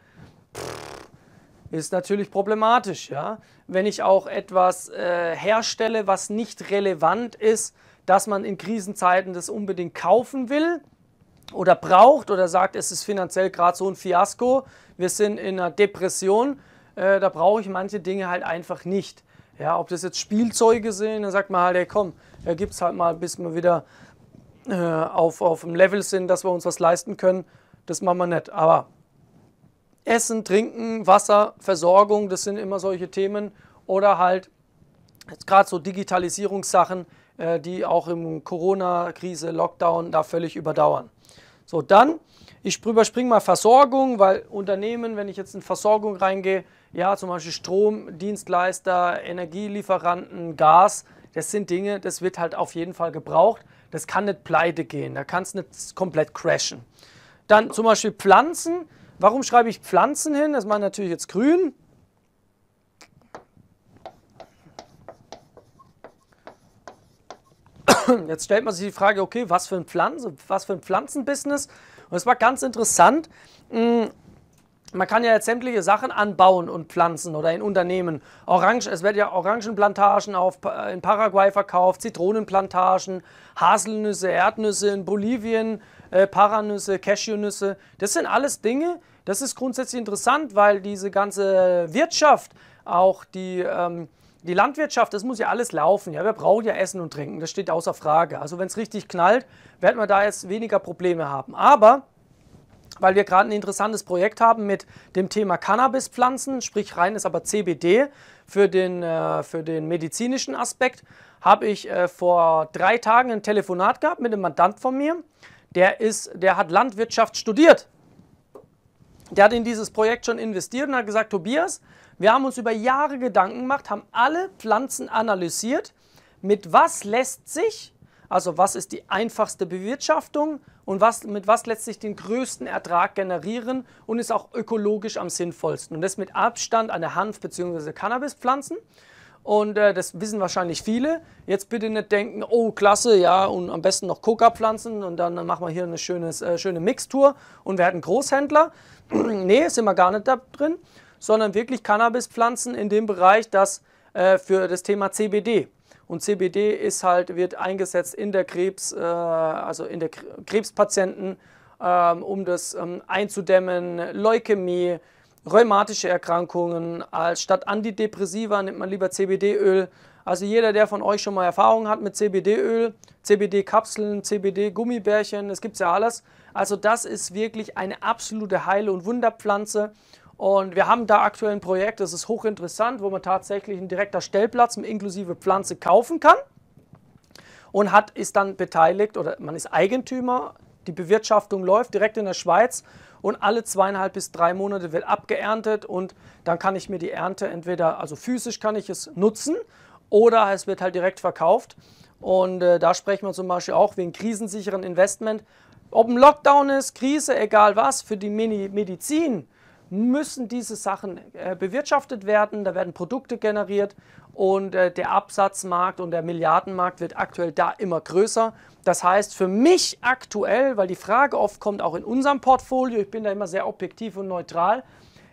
Ist natürlich problematisch, ja. Wenn ich auch etwas äh, herstelle, was nicht relevant ist, dass man in Krisenzeiten das unbedingt kaufen will, oder braucht oder sagt, es ist finanziell gerade so ein Fiasko, wir sind in einer Depression, äh, da brauche ich manche Dinge halt einfach nicht. Ja, ob das jetzt Spielzeuge sind, dann sagt man halt, hey komm, da ja, gibt's halt mal, bis wir wieder äh, auf, auf dem Level sind, dass wir uns was leisten können. Das machen wir nicht. Aber Essen, Trinken, Wasser, Versorgung, das sind immer solche Themen. Oder halt gerade so Digitalisierungssachen, äh, die auch im Corona-Krise, Lockdown da völlig überdauern. So, dann, ich überspringe mal Versorgung, weil Unternehmen, wenn ich jetzt in Versorgung reingehe, ja, zum Beispiel Strom, Dienstleister, Energielieferanten, Gas, das sind Dinge, das wird halt auf jeden Fall gebraucht. Das kann nicht pleite gehen, da kann es nicht komplett crashen. Dann zum Beispiel Pflanzen. Warum schreibe ich Pflanzen hin? Das meine natürlich jetzt grün. Jetzt stellt man sich die Frage, okay, was für ein, Pflanze, was für ein Pflanzenbusiness? Und es war ganz interessant. Hm, man kann ja jetzt sämtliche Sachen anbauen und pflanzen oder in Unternehmen. Orange, es werden ja Orangenplantagen auf, in Paraguay verkauft, Zitronenplantagen, Haselnüsse, Erdnüsse in Bolivien, äh, Paranüsse, Cashewnüsse. Das sind alles Dinge, das ist grundsätzlich interessant, weil diese ganze Wirtschaft auch die... Ähm, die Landwirtschaft, das muss ja alles laufen. Ja, wir brauchen ja Essen und Trinken, das steht außer Frage. Also wenn es richtig knallt, werden wir da jetzt weniger Probleme haben. Aber weil wir gerade ein interessantes Projekt haben mit dem Thema Cannabispflanzen, sprich rein ist aber CBD für den, äh, für den medizinischen Aspekt, habe ich äh, vor drei Tagen ein Telefonat gehabt mit einem Mandant von mir. Der, ist, der hat Landwirtschaft studiert. Der hat in dieses Projekt schon investiert und hat gesagt, Tobias, wir haben uns über Jahre Gedanken gemacht, haben alle Pflanzen analysiert, mit was lässt sich, also was ist die einfachste Bewirtschaftung und was, mit was lässt sich den größten Ertrag generieren und ist auch ökologisch am sinnvollsten. Und das mit Abstand an der Hanf- bzw. Cannabispflanzen. Und äh, das wissen wahrscheinlich viele. Jetzt bitte nicht denken, oh klasse, ja, und am besten noch Coca-Pflanzen und dann machen wir hier eine schönes, äh, schöne Mixtur und werden Großhändler. nee, sind wir gar nicht da drin, sondern wirklich Cannabispflanzen in dem Bereich, das äh, für das Thema CBD. Und CBD ist halt, wird eingesetzt in der Krebs, äh, also in der Krebspatienten, ähm, um das ähm, einzudämmen, Leukämie, rheumatische Erkrankungen. Als statt Antidepressiva nimmt man lieber CBD-Öl. Also jeder, der von euch schon mal Erfahrung hat mit CBD-Öl, CBD-Kapseln, CBD-Gummibärchen, es gibt ja alles. Also das ist wirklich eine absolute Heil- und Wunderpflanze. Und wir haben da aktuell ein Projekt, das ist hochinteressant, wo man tatsächlich einen direkter Stellplatz inklusive Pflanze kaufen kann und hat, ist dann beteiligt oder man ist Eigentümer. Die Bewirtschaftung läuft direkt in der Schweiz und alle zweieinhalb bis drei Monate wird abgeerntet und dann kann ich mir die Ernte entweder, also physisch kann ich es nutzen oder es wird halt direkt verkauft. Und äh, da sprechen wir zum Beispiel auch wegen krisensicheren Investment. Ob ein Lockdown ist, Krise, egal was, für die Mini Medizin müssen diese Sachen äh, bewirtschaftet werden, da werden Produkte generiert und äh, der Absatzmarkt und der Milliardenmarkt wird aktuell da immer größer. Das heißt für mich aktuell, weil die Frage oft kommt auch in unserem Portfolio, ich bin da immer sehr objektiv und neutral,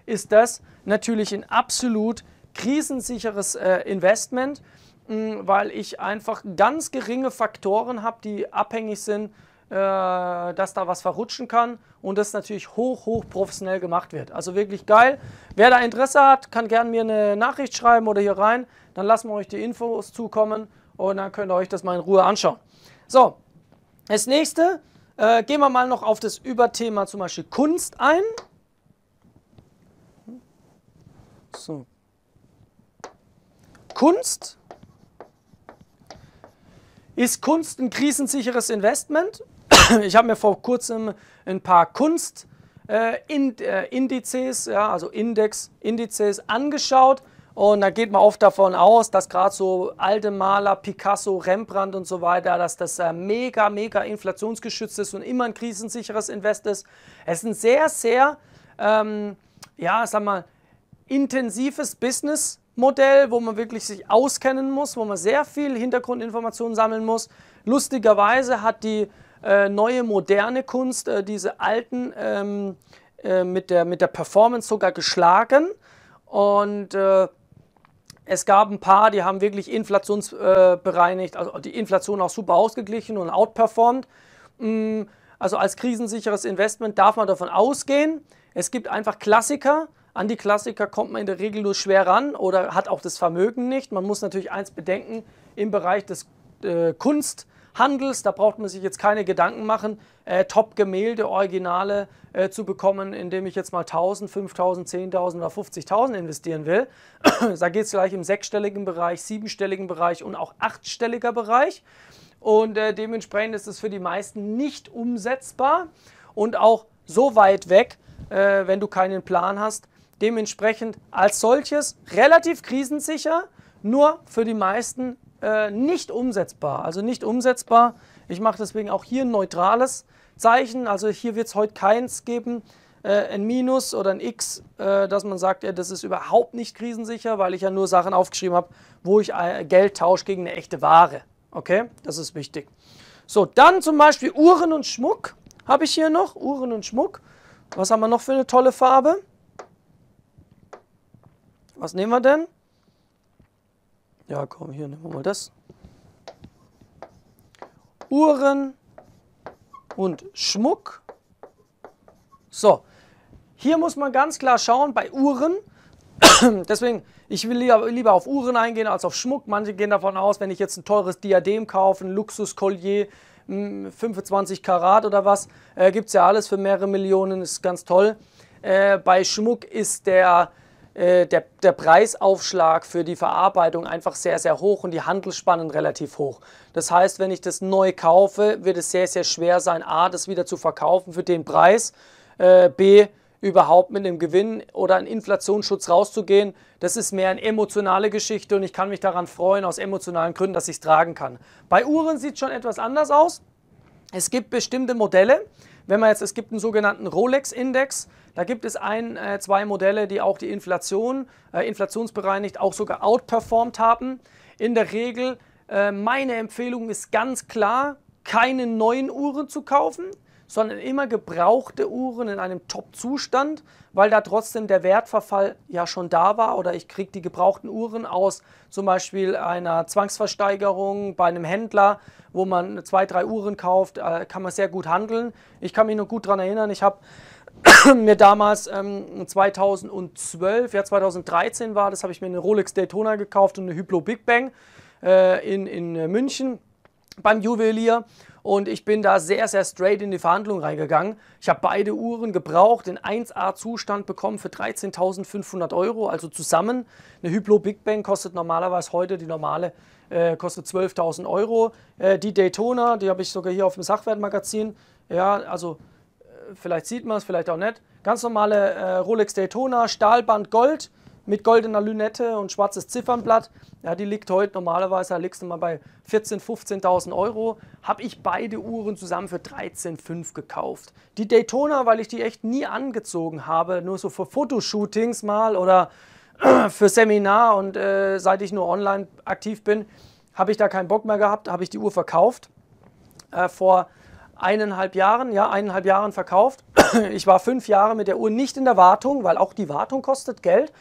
ist das natürlich ein absolut krisensicheres äh, Investment, mh, hm, weil ich einfach ganz geringe Faktoren habe, die abhängig sind äh, dass da was verrutschen kann und das natürlich hoch, hoch professionell gemacht wird. Also wirklich geil. Wer da Interesse hat, kann gerne mir eine Nachricht schreiben oder hier rein. Dann lassen wir euch die Infos zukommen und dann könnt ihr euch das mal in Ruhe anschauen. So, das nächste äh, gehen wir mal noch auf das Überthema zum Beispiel Kunst ein. So. Kunst. Ist Kunst ein krisensicheres Investment? ich habe mir vor kurzem ein paar Kunstindizes, äh, äh, Indizes, ja, also Index Indizes angeschaut und da geht man oft davon aus, dass gerade so alte Maler, Picasso, Rembrandt und so weiter, dass das äh, mega, mega inflationsgeschützt ist und immer ein krisensicheres Invest ist. Es ist ein sehr, sehr, ähm, ja, sag mal, intensives Businessmodell, wo man wirklich sich auskennen muss, wo man sehr viel Hintergrundinformationen sammeln muss. Lustigerweise hat die äh, neue, moderne Kunst, äh, diese alten ähm, äh, mit, der, mit der Performance sogar geschlagen. Und äh, es gab ein paar, die haben wirklich inflationsbereinigt, äh, also die Inflation auch super ausgeglichen und outperformed. Mm, also als krisensicheres Investment darf man davon ausgehen. Es gibt einfach Klassiker. An die Klassiker kommt man in der Regel nur schwer ran oder hat auch das Vermögen nicht. Man muss natürlich eins bedenken, im Bereich des äh, Kunst Handels. Da braucht man sich jetzt keine Gedanken machen, äh, Top-Gemälde, Originale äh, zu bekommen, indem ich jetzt mal 1000, 5000, 10.000 oder 50.000 investieren will. da geht es gleich im sechsstelligen Bereich, siebenstelligen Bereich und auch achtstelliger Bereich. Und äh, dementsprechend ist es für die meisten nicht umsetzbar und auch so weit weg, äh, wenn du keinen Plan hast. Dementsprechend als solches relativ krisensicher, nur für die meisten äh, nicht umsetzbar. Also nicht umsetzbar. Ich mache deswegen auch hier ein neutrales Zeichen. Also hier wird es heute keins geben, äh, ein Minus oder ein X, äh, dass man sagt, ja, das ist überhaupt nicht krisensicher, weil ich ja nur Sachen aufgeschrieben habe, wo ich äh, Geld tausche gegen eine echte Ware. Okay, das ist wichtig. So, dann zum Beispiel Uhren und Schmuck habe ich hier noch. Uhren und Schmuck. Was haben wir noch für eine tolle Farbe? Was nehmen wir denn? Ja, komm, hier nehmen wir mal das. Uhren und Schmuck. So, hier muss man ganz klar schauen bei Uhren. Deswegen, ich will lieber, auf Uhren eingehen als auf Schmuck. Manche gehen davon aus, wenn ich jetzt ein teures Diadem kaufe, ein Luxuskollier, 25 Karat oder was, äh, gibt es ja alles für mehrere Millionen, ist ganz toll. Äh, bei Schmuck ist der äh, der, der Preisaufschlag für die Verarbeitung einfach sehr, sehr hoch und die Handelsspannen relativ hoch. Das heißt, wenn ich das neu kaufe, wird es sehr, sehr schwer sein, a, das wieder zu verkaufen für den Preis, äh, b, überhaupt mit einem Gewinn oder einem Inflationsschutz rauszugehen. Das ist mehr eine emotionale Geschichte und ich kann mich daran freuen, aus emotionalen Gründen, dass ich es tragen kann. Bei Uhren sieht es schon etwas anders aus. Es gibt bestimmte Modelle. Wenn man jetzt, es gibt einen sogenannten Rolex-Index, da gibt es ein, äh, zwei Modelle, die auch die Inflation, äh, inflationsbereinigt, auch sogar outperformed haben. In der Regel, äh, meine Empfehlung ist ganz klar, keine neuen Uhren zu kaufen, sondern immer gebrauchte Uhren in einem Top-Zustand, weil da trotzdem der Wertverfall ja schon da war oder ich kriege die gebrauchten Uhren aus zum Beispiel einer Zwangsversteigerung bei einem Händler, wo man zwei, drei Uhren kauft, äh, kann man sehr gut handeln. Ich kann mich noch gut daran erinnern, ich habe mir damals ähm, 2012, ja 2013 war das, habe ich mir eine Rolex Daytona gekauft und eine Hyplo Big Bang äh, in, in äh, München beim Juwelier und ich bin da sehr, sehr straight in die Verhandlung reingegangen. Ich habe beide Uhren gebraucht, in 1A-Zustand bekommen für 13.500 Euro, also zusammen. Eine Hyplo Big Bang kostet normalerweise heute, die normale, äh, kostet 12.000 Euro. Äh, die Daytona, die habe ich sogar hier auf dem Sachwertmagazin, ja, also vielleicht sieht man es, vielleicht auch nicht. Ganz normale äh, Rolex Daytona, Stahlband Gold mit goldener Lünette und schwarzes Ziffernblatt. Ja, die liegt heute normalerweise, liegst du mal bei 14.000, 15.000 Euro. Habe ich beide Uhren zusammen für 13,5 gekauft. Die Daytona, weil ich die echt nie angezogen habe, nur so für Fotoshootings mal oder für Seminar und äh, seit ich nur online aktiv bin, habe ich da keinen Bock mehr gehabt, habe ich die Uhr verkauft äh, vor eineinhalb Jahren, ja, eineinhalb Jahren verkauft. Ich war fünf Jahre mit der Uhr nicht in der Wartung, weil auch die Wartung kostet Geld.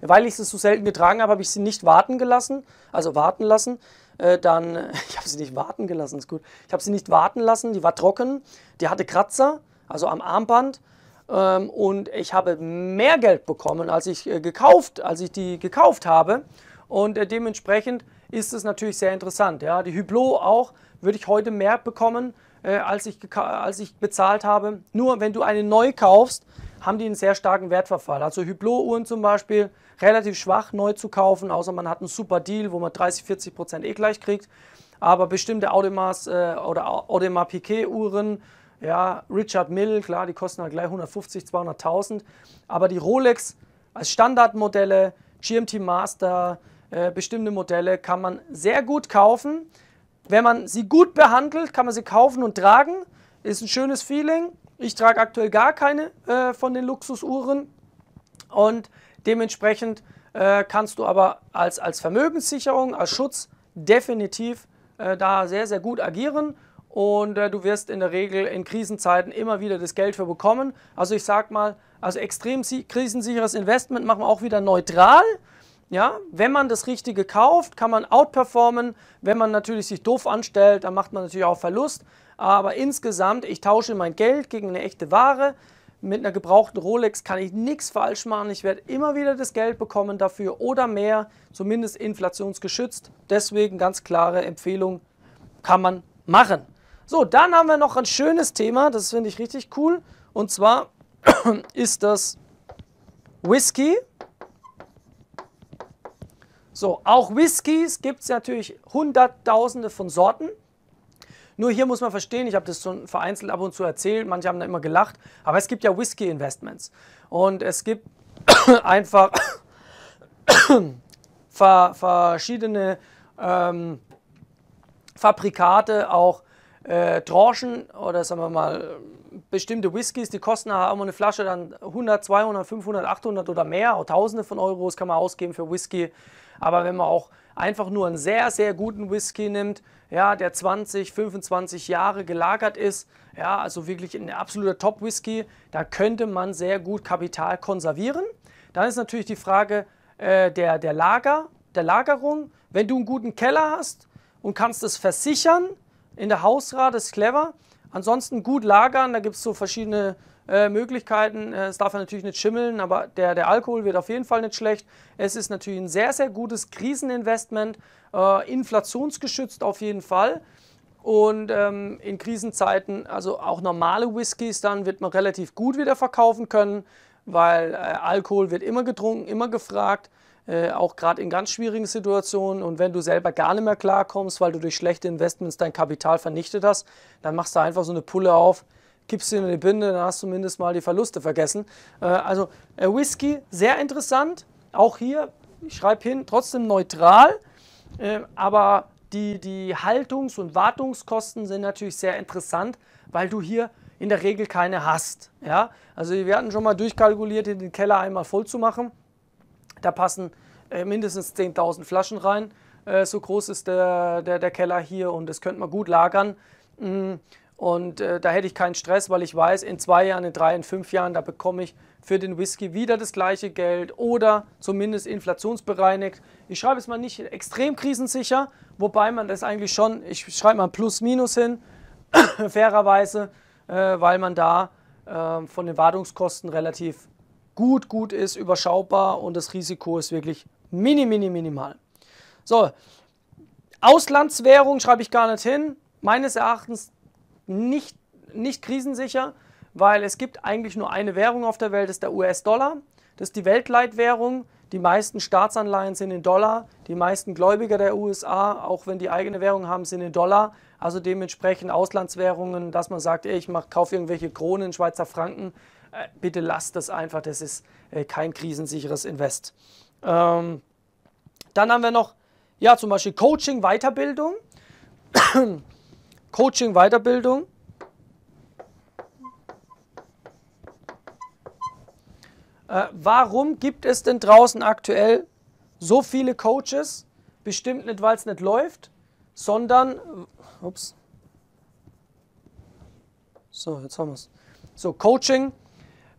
Weil ich sie so selten getragen habe, habe ich sie nicht warten gelassen, also warten lassen. Äh, dann, ich habe sie nicht warten gelassen, ist gut. Ich habe sie nicht warten lassen, die war trocken, die hatte Kratzer, also am Armband. Ähm, und ich habe mehr Geld bekommen, als ich äh, gekauft, als ich die gekauft habe. Und äh, dementsprechend ist es natürlich sehr interessant. Ja, die Hublot auch würde ich heute mehr bekommen, äh, als, ich als ich bezahlt habe. Nur wenn du eine neu kaufst, haben die einen sehr starken Wertverfall. Also Hublot-Uhren zum Beispiel, relativ schwach neu zu kaufen, außer man hat einen super Deal, wo man 30, 40 Prozent eh gleich kriegt. Aber bestimmte Audemars äh, oder Audemars Piquet-Uhren, ja, Richard Mill, klar, die kosten halt gleich 150, 200.000. Aber die Rolex als Standardmodelle, GMT Master, äh, bestimmte Modelle kann man sehr gut kaufen. Wenn man sie gut behandelt, kann man sie kaufen und tragen. Ist ein schönes Feeling. Ich trage aktuell gar keine äh, von den Luxusuhren. Und dementsprechend äh, kannst du aber als, als Vermögenssicherung, als Schutz definitiv äh, da sehr, sehr gut agieren. Und äh, du wirst in der Regel in Krisenzeiten immer wieder das Geld für bekommen. Also ich sag mal, also extrem krisensicheres Investment machen wir auch wieder neutral. Ja, wenn man das Richtige kauft, kann man outperformen. Wenn man natürlich sich doof anstellt, dann macht man natürlich auch Verlust. Aber insgesamt, ich tausche mein Geld gegen eine echte Ware. Mit einer gebrauchten Rolex kann ich nichts falsch machen. Ich werde immer wieder das Geld bekommen dafür oder mehr, zumindest inflationsgeschützt. Deswegen ganz klare Empfehlung, kann man machen. So, dann haben wir noch ein schönes Thema, das finde ich richtig cool. Und zwar ist das Whisky. So, auch Whiskys gibt es natürlich hunderttausende von Sorten. Nur hier muss man verstehen, ich habe das schon vereinzelt ab und zu erzählt, manche haben da immer gelacht, aber es gibt ja Whisky-Investments. Und es gibt einfach ver verschiedene ähm, Fabrikate, auch äh, Tranchen oder sagen wir mal bestimmte Whiskys, die kosten immer eine Flasche dann 100, 200, 500, 800 oder mehr, auch Tausende von Euros kann man ausgeben für Whisky. Aber wenn man auch einfach nur einen sehr, sehr guten Whisky nimmt, ja, der 20, 25 Jahre gelagert ist, ja, also wirklich ein absoluter Top-Whisky, da könnte man sehr gut Kapital konservieren. Dann ist natürlich die Frage äh, der, der, Lager, der Lagerung. Wenn du einen guten Keller hast und kannst es versichern, in der Hausrat ist clever. Ansonsten gut lagern, da gibt es so verschiedene äh, Möglichkeiten. Äh, es darf natürlich nicht schimmeln, aber der, der Alkohol wird auf jeden Fall nicht schlecht. Es ist natürlich ein sehr, sehr gutes Kriseninvestment, äh, inflationsgeschützt auf jeden Fall. Und ähm, in Krisenzeiten, also auch normale Whiskys, dann wird man relativ gut wieder verkaufen können, weil äh, Alkohol wird immer getrunken, immer gefragt. Äh, auch gerade in ganz schwierigen Situationen. Und wenn du selber gar nicht mehr klarkommst, weil du durch schlechte Investments dein Kapital vernichtet hast, dann machst du einfach so eine Pulle auf, gibst du ihn eine Binde, dann hast du zumindest mal die Verluste vergessen. Äh, also äh, Whisky, sehr interessant. Auch hier, ich schreibe hin, trotzdem neutral, äh, aber die, die Haltungs- und Wartungskosten sind natürlich sehr interessant, weil du hier in der Regel keine hast. Ja? Also wir hatten schon mal durchkalkuliert, den Keller einmal voll zu machen. Da passen äh, mindestens 10.000 Flaschen rein. Äh, so groß ist der, der, der Keller hier und das könnte man gut lagern. Mm, und äh, da hätte ich keinen Stress, weil ich weiß, in zwei Jahren, in drei, in fünf Jahren, da bekomme ich für den Whisky wieder das gleiche Geld oder zumindest inflationsbereinigt. Ich schreibe es mal nicht extrem krisensicher, wobei man das eigentlich schon, ich schreibe mal Plus-Minus hin, fairerweise, äh, weil man da äh, von den Wartungskosten relativ gut, gut ist, überschaubar und das Risiko ist wirklich mini, mini, minimal. So, Auslandswährung schreibe ich gar nicht hin. Meines Erachtens nicht, nicht krisensicher, weil es gibt eigentlich nur eine Währung auf der Welt, das ist der US-Dollar. Das ist die Weltleitwährung. Die meisten Staatsanleihen sind in Dollar, die meisten Gläubiger der USA, auch wenn die eigene Währung haben, sind in Dollar. Also dementsprechend Auslandswährungen, dass man sagt, ey, ich mach, kaufe irgendwelche Kronen, Schweizer Franken, äh, bitte lasst das einfach, das ist äh, kein krisensicheres Invest. Ähm, dann haben wir noch, ja, zum Beispiel Coaching, Weiterbildung. Coaching, Weiterbildung. Äh, warum gibt es denn draußen aktuell so viele Coaches? Bestimmt nicht, weil es nicht läuft, sondern, ups, so, jetzt haben wir es. So, Coaching.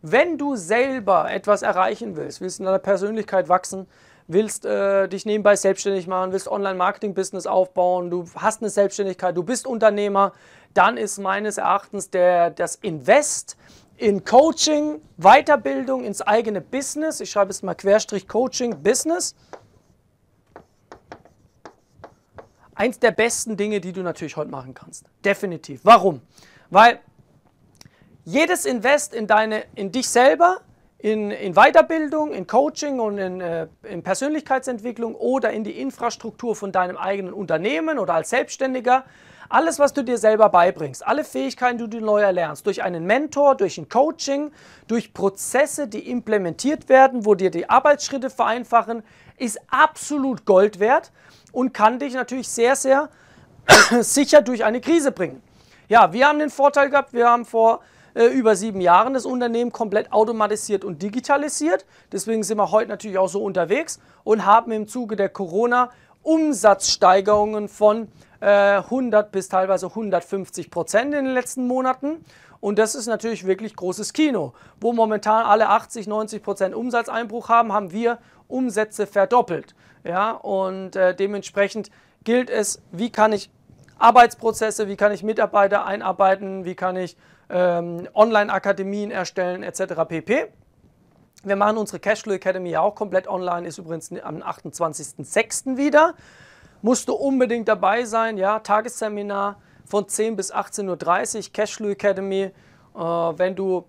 Wenn du selber etwas erreichen willst, willst in deiner Persönlichkeit wachsen, willst äh, dich nebenbei selbstständig machen, willst Online-Marketing-Business aufbauen, du hast eine Selbstständigkeit, du bist Unternehmer, dann ist meines Erachtens der, das Invest in Coaching, Weiterbildung, ins eigene Business, ich schreibe es mal Querstrich Coaching, Business, eins der besten Dinge, die du natürlich heute machen kannst. Definitiv. Warum? Weil jedes Invest in, deine, in dich selber in, in Weiterbildung, in Coaching und in, äh, in Persönlichkeitsentwicklung oder in die Infrastruktur von deinem eigenen Unternehmen oder als Selbstständiger. Alles, was du dir selber beibringst, alle Fähigkeiten, die du neu erlernst, durch einen Mentor, durch ein Coaching, durch Prozesse, die implementiert werden, wo dir die Arbeitsschritte vereinfachen, ist absolut Gold wert und kann dich natürlich sehr, sehr sicher durch eine Krise bringen. Ja, wir haben den Vorteil gehabt, wir haben vor äh, über sieben Jahren das Unternehmen komplett automatisiert und digitalisiert. Deswegen sind wir heute natürlich auch so unterwegs und haben im Zuge der Corona Umsatzsteigerungen von äh, 100 bis teilweise 150 Prozent in den letzten Monaten. Und das ist natürlich wirklich großes Kino. Wo momentan alle 80, 90 Prozent Umsatzeinbruch haben, haben wir Umsätze verdoppelt. Ja, und äh, dementsprechend gilt es, wie kann ich Arbeitsprozesse, wie kann ich Mitarbeiter einarbeiten, wie kann ich ähm, Online-Akademien erstellen etc. pp. Wir machen unsere Cashflow Academy ja auch komplett online, ist übrigens am 28.06. wieder. Musst du unbedingt dabei sein, ja, Tagesseminar von 10 bis 18.30 Uhr, Cashflow Academy. Äh, wenn du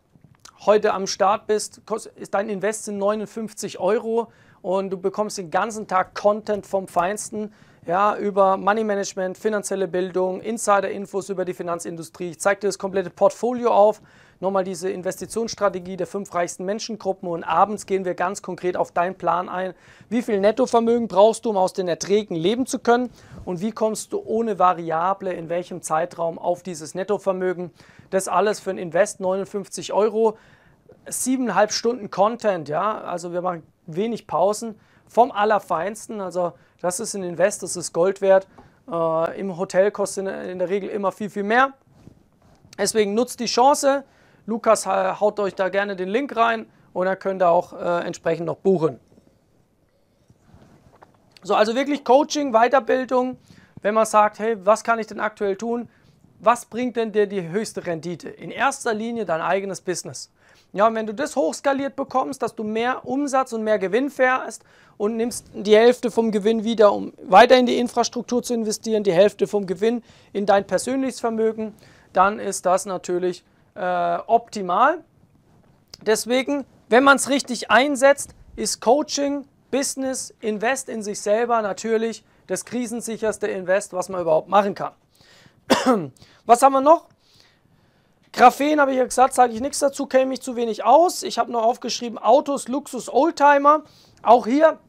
heute am Start bist, ist dein Invest in 59 Euro und du bekommst den ganzen Tag Content vom Feinsten ja, über Money Management, finanzielle Bildung, Insider-Infos über die Finanzindustrie. Ich zeige dir das komplette Portfolio auf, nochmal diese Investitionsstrategie der fünf reichsten Menschengruppen und abends gehen wir ganz konkret auf deinen Plan ein. Wie viel Nettovermögen brauchst du, um aus den Erträgen leben zu können und wie kommst du ohne Variable in welchem Zeitraum auf dieses Nettovermögen? Das alles für ein Invest 59 Euro. Siebeneinhalb Stunden Content, ja, also wir machen wenig Pausen vom Allerfeinsten. Also das ist ein Invest, das ist Gold wert. Äh, Im Hotel kostet in der Regel immer viel, viel mehr. Deswegen nutzt die Chance. Lukas haut euch da gerne den Link rein und dann könnt ihr auch äh, entsprechend noch buchen. So, also wirklich Coaching, Weiterbildung, wenn man sagt, hey, was kann ich denn aktuell tun? Was bringt denn dir die höchste Rendite? In erster Linie dein eigenes Business. Ja, und wenn du das hochskaliert bekommst, dass du mehr Umsatz und mehr Gewinn fährst und nimmst die Hälfte vom Gewinn wieder, um weiter in die Infrastruktur zu investieren, die Hälfte vom Gewinn in dein persönliches Vermögen, dann ist das natürlich äh, optimal. Deswegen, wenn man es richtig einsetzt, ist Coaching, Business, Invest in sich selber natürlich das krisensicherste Invest, was man überhaupt machen kann. was haben wir noch? Graphen habe ich ja gesagt, sage ich nichts dazu, käme ich zu wenig aus. Ich habe nur aufgeschrieben Autos, Luxus, Oldtimer. Auch hier,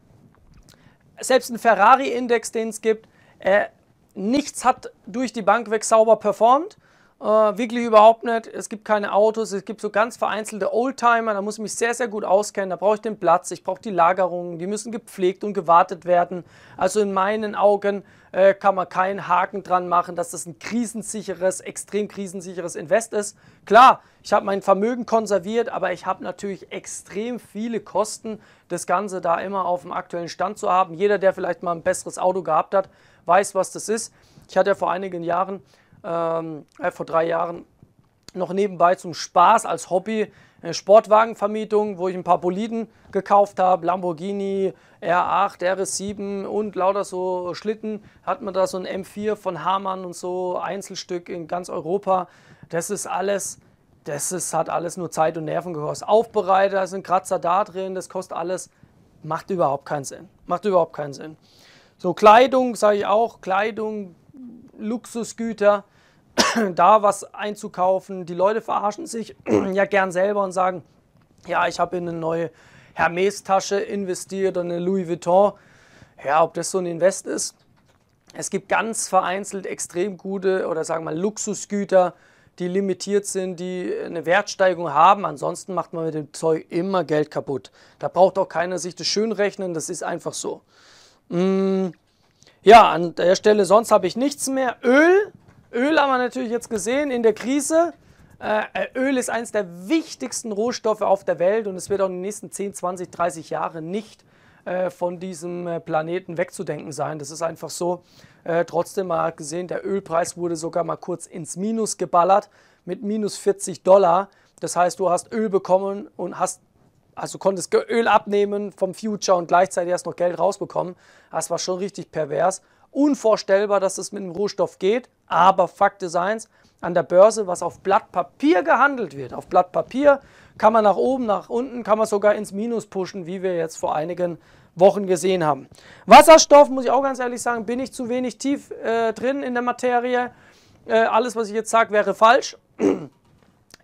selbst ein Ferrari-Index, den es gibt, äh, nichts hat durch die Bank weg sauber performt. Äh, wirklich überhaupt nicht. Es gibt keine Autos, es gibt so ganz vereinzelte Oldtimer, da muss ich mich sehr, sehr gut auskennen. Da brauche ich den Platz, ich brauche die Lagerungen, die müssen gepflegt und gewartet werden. Also in meinen Augen äh, kann man keinen Haken dran machen, dass das ein krisensicheres, extrem krisensicheres Invest ist. Klar, ich habe mein Vermögen konserviert, aber ich habe natürlich extrem viele Kosten, das Ganze da immer auf dem aktuellen Stand zu haben. Jeder, der vielleicht mal ein besseres Auto gehabt hat, weiß, was das ist. Ich hatte ja vor einigen Jahren ähm, äh, vor drei Jahren noch nebenbei zum Spaß als Hobby eine Sportwagenvermietung, wo ich ein paar Boliden gekauft habe, Lamborghini, R8, RS7 und lauter so Schlitten. Hat man da so ein M4 von Hamann und so, Einzelstück in ganz Europa. Das ist alles, das ist, hat alles nur Zeit und Nerven gekostet. Aufbereiter, da sind Kratzer da drin, das kostet alles. Macht überhaupt keinen Sinn. Macht überhaupt keinen Sinn. So, Kleidung, sage ich auch, Kleidung, Luxusgüter, da was einzukaufen. Die Leute verarschen sich ja gern selber und sagen, ja, ich habe in eine neue Hermes-Tasche investiert und eine Louis Vuitton. Ja, ob das so ein Invest ist. Es gibt ganz vereinzelt extrem gute oder sagen wir mal Luxusgüter, die limitiert sind, die eine Wertsteigerung haben. Ansonsten macht man mit dem Zeug immer Geld kaputt. Da braucht auch keiner sich das schönrechnen, das ist einfach so. Mm, ja, an der Stelle sonst habe ich nichts mehr. Öl Öl haben wir natürlich jetzt gesehen in der Krise. Äh, äh Öl ist eines der wichtigsten Rohstoffe auf der Welt und es wird auch in den nächsten 10, 20, 30 Jahren nicht äh, von diesem äh, Planeten wegzudenken sein. Das ist einfach so. Äh, trotzdem mal gesehen, der Ölpreis wurde sogar mal kurz ins Minus geballert mit minus 40 Dollar. Das heißt, du hast Öl bekommen und hast also konntest Öl abnehmen vom Future und gleichzeitig hast noch Geld rausbekommen. Das war schon richtig pervers. Unvorstellbar, dass es mit dem Rohstoff geht, aber Fakt ist eins, an der Börse, was auf Blatt Papier gehandelt wird, auf Blatt Papier kann man nach oben, nach unten, kann man sogar ins Minus pushen, wie wir jetzt vor einigen Wochen gesehen haben. Wasserstoff, muss ich auch ganz ehrlich sagen, bin ich zu wenig tief äh, drin in der Materie. Äh, alles, was ich jetzt sage, wäre falsch.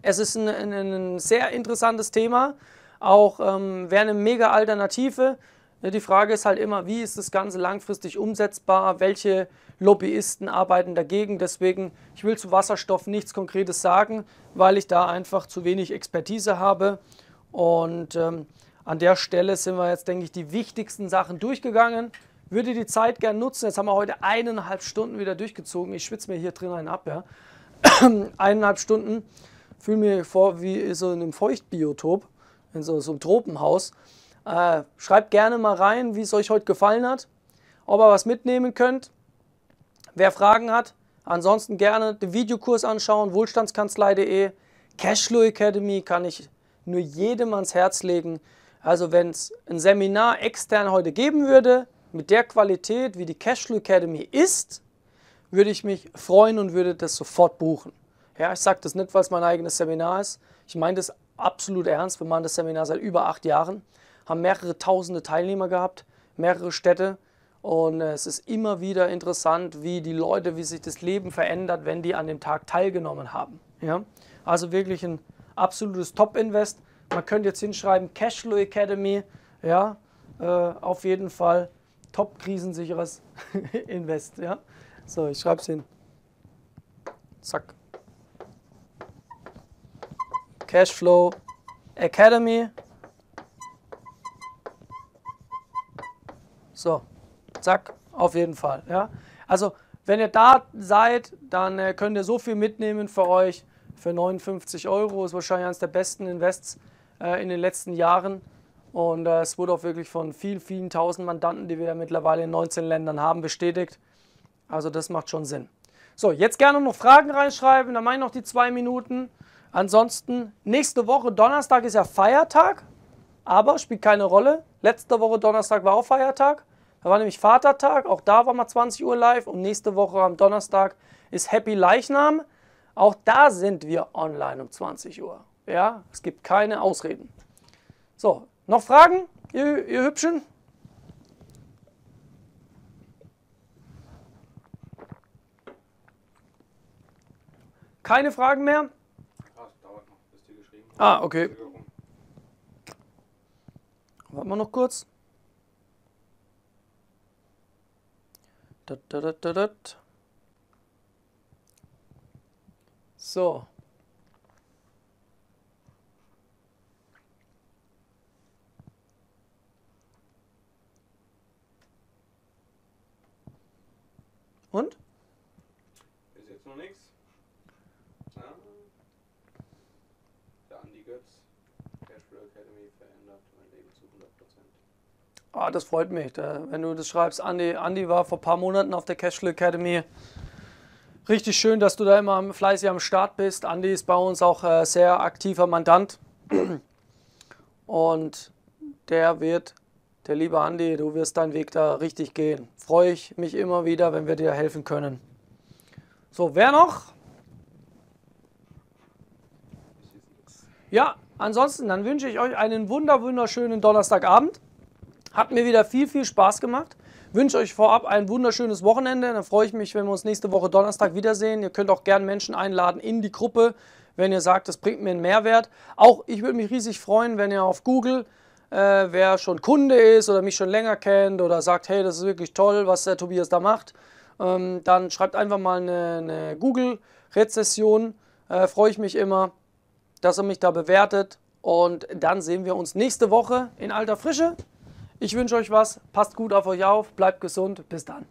Es ist ein, ein, ein sehr interessantes Thema, auch ähm, wäre eine mega Alternative. Ne, die Frage ist halt immer, wie ist das Ganze langfristig umsetzbar? Welche Lobbyisten arbeiten dagegen? Deswegen, ich will zu Wasserstoff nichts Konkretes sagen, weil ich da einfach zu wenig Expertise habe. Und ähm, an der Stelle sind wir jetzt, denke ich, die wichtigsten Sachen durchgegangen. Würde die Zeit gern nutzen. Jetzt haben wir heute eineinhalb Stunden wieder durchgezogen. Ich schwitze mir hier drin einen ab. Ja? eineinhalb Stunden fühle mir vor wie so in einem Feuchtbiotop, in so, so einem Tropenhaus. Äh, schreibt gerne mal rein, wie es euch heute gefallen hat, ob ihr was mitnehmen könnt. Wer Fragen hat, ansonsten gerne den Videokurs anschauen, wohlstandskanzlei.de, Cashflow Academy kann ich nur jedem ans Herz legen. Also wenn es ein Seminar extern heute geben würde, mit der Qualität, wie die Cashflow Academy ist, würde ich mich freuen und würde das sofort buchen. Ja, ich sage das nicht, weil es mein eigenes Seminar ist. Ich meine das absolut ernst. Wir machen das Seminar seit über acht Jahren haben mehrere tausende Teilnehmer gehabt, mehrere Städte. Und äh, es ist immer wieder interessant, wie die Leute, wie sich das Leben verändert, wenn die an dem Tag teilgenommen haben. Ja? Also wirklich ein absolutes Top-Invest. Man könnte jetzt hinschreiben, Cashflow Academy, ja, äh, auf jeden Fall top krisensicheres Invest. Ja? So, ich schreibe es hin. Zack. Cashflow Academy So, zack, auf jeden Fall. Ja? Also, wenn ihr da seid, dann äh, könnt ihr so viel mitnehmen für euch. Für 59 Euro ist wahrscheinlich eines der besten Invests äh, in den letzten Jahren. Und äh, es wurde auch wirklich von vielen, vielen tausend Mandanten, die wir ja mittlerweile in 19 Ländern haben, bestätigt. Also das macht schon Sinn. So, jetzt gerne noch Fragen reinschreiben, dann mache ich noch die zwei Minuten. Ansonsten, nächste Woche Donnerstag ist ja Feiertag, aber spielt keine Rolle. Letzte Woche Donnerstag war auch Feiertag. Da war nämlich Vatertag, auch da war mal 20 Uhr live und nächste Woche am Donnerstag ist Happy Leichnam. Auch da sind wir online um 20 Uhr. Ja, es gibt keine Ausreden. So, noch Fragen, ihr, ihr Hübschen? Keine Fragen mehr? Ah, okay. Warten wir noch kurz. So. Und? Ah, das freut mich, da, wenn du das schreibst. Andy, Andy war vor ein paar Monaten auf der Cashflow Academy. Richtig schön, dass du da immer fleißig am Start bist. Andy ist bei uns auch äh, sehr aktiver Mandant. Und der wird, der liebe Andy, du wirst deinen Weg da richtig gehen. Freue ich mich immer wieder, wenn wir dir helfen können. So, wer noch? Ja, ansonsten, dann wünsche ich euch einen wunder wunderschönen Donnerstagabend. Hat mir wieder viel, viel Spaß gemacht. Wünsche euch vorab ein wunderschönes Wochenende. Dann freue ich mich, wenn wir uns nächste Woche Donnerstag wiedersehen. Ihr könnt auch gerne Menschen einladen in die Gruppe, wenn ihr sagt, das bringt mir einen Mehrwert. Auch ich würde mich riesig freuen, wenn ihr auf Google, äh, wer schon Kunde ist oder mich schon länger kennt oder sagt, hey, das ist wirklich toll, was der Tobias da macht, ähm, dann schreibt einfach mal eine, eine Google-Rezession. Äh, freue ich mich immer, dass er mich da bewertet. Und dann sehen wir uns nächste Woche in alter Frische. Ich wünsche euch was, passt gut auf euch auf, bleibt gesund, bis dann.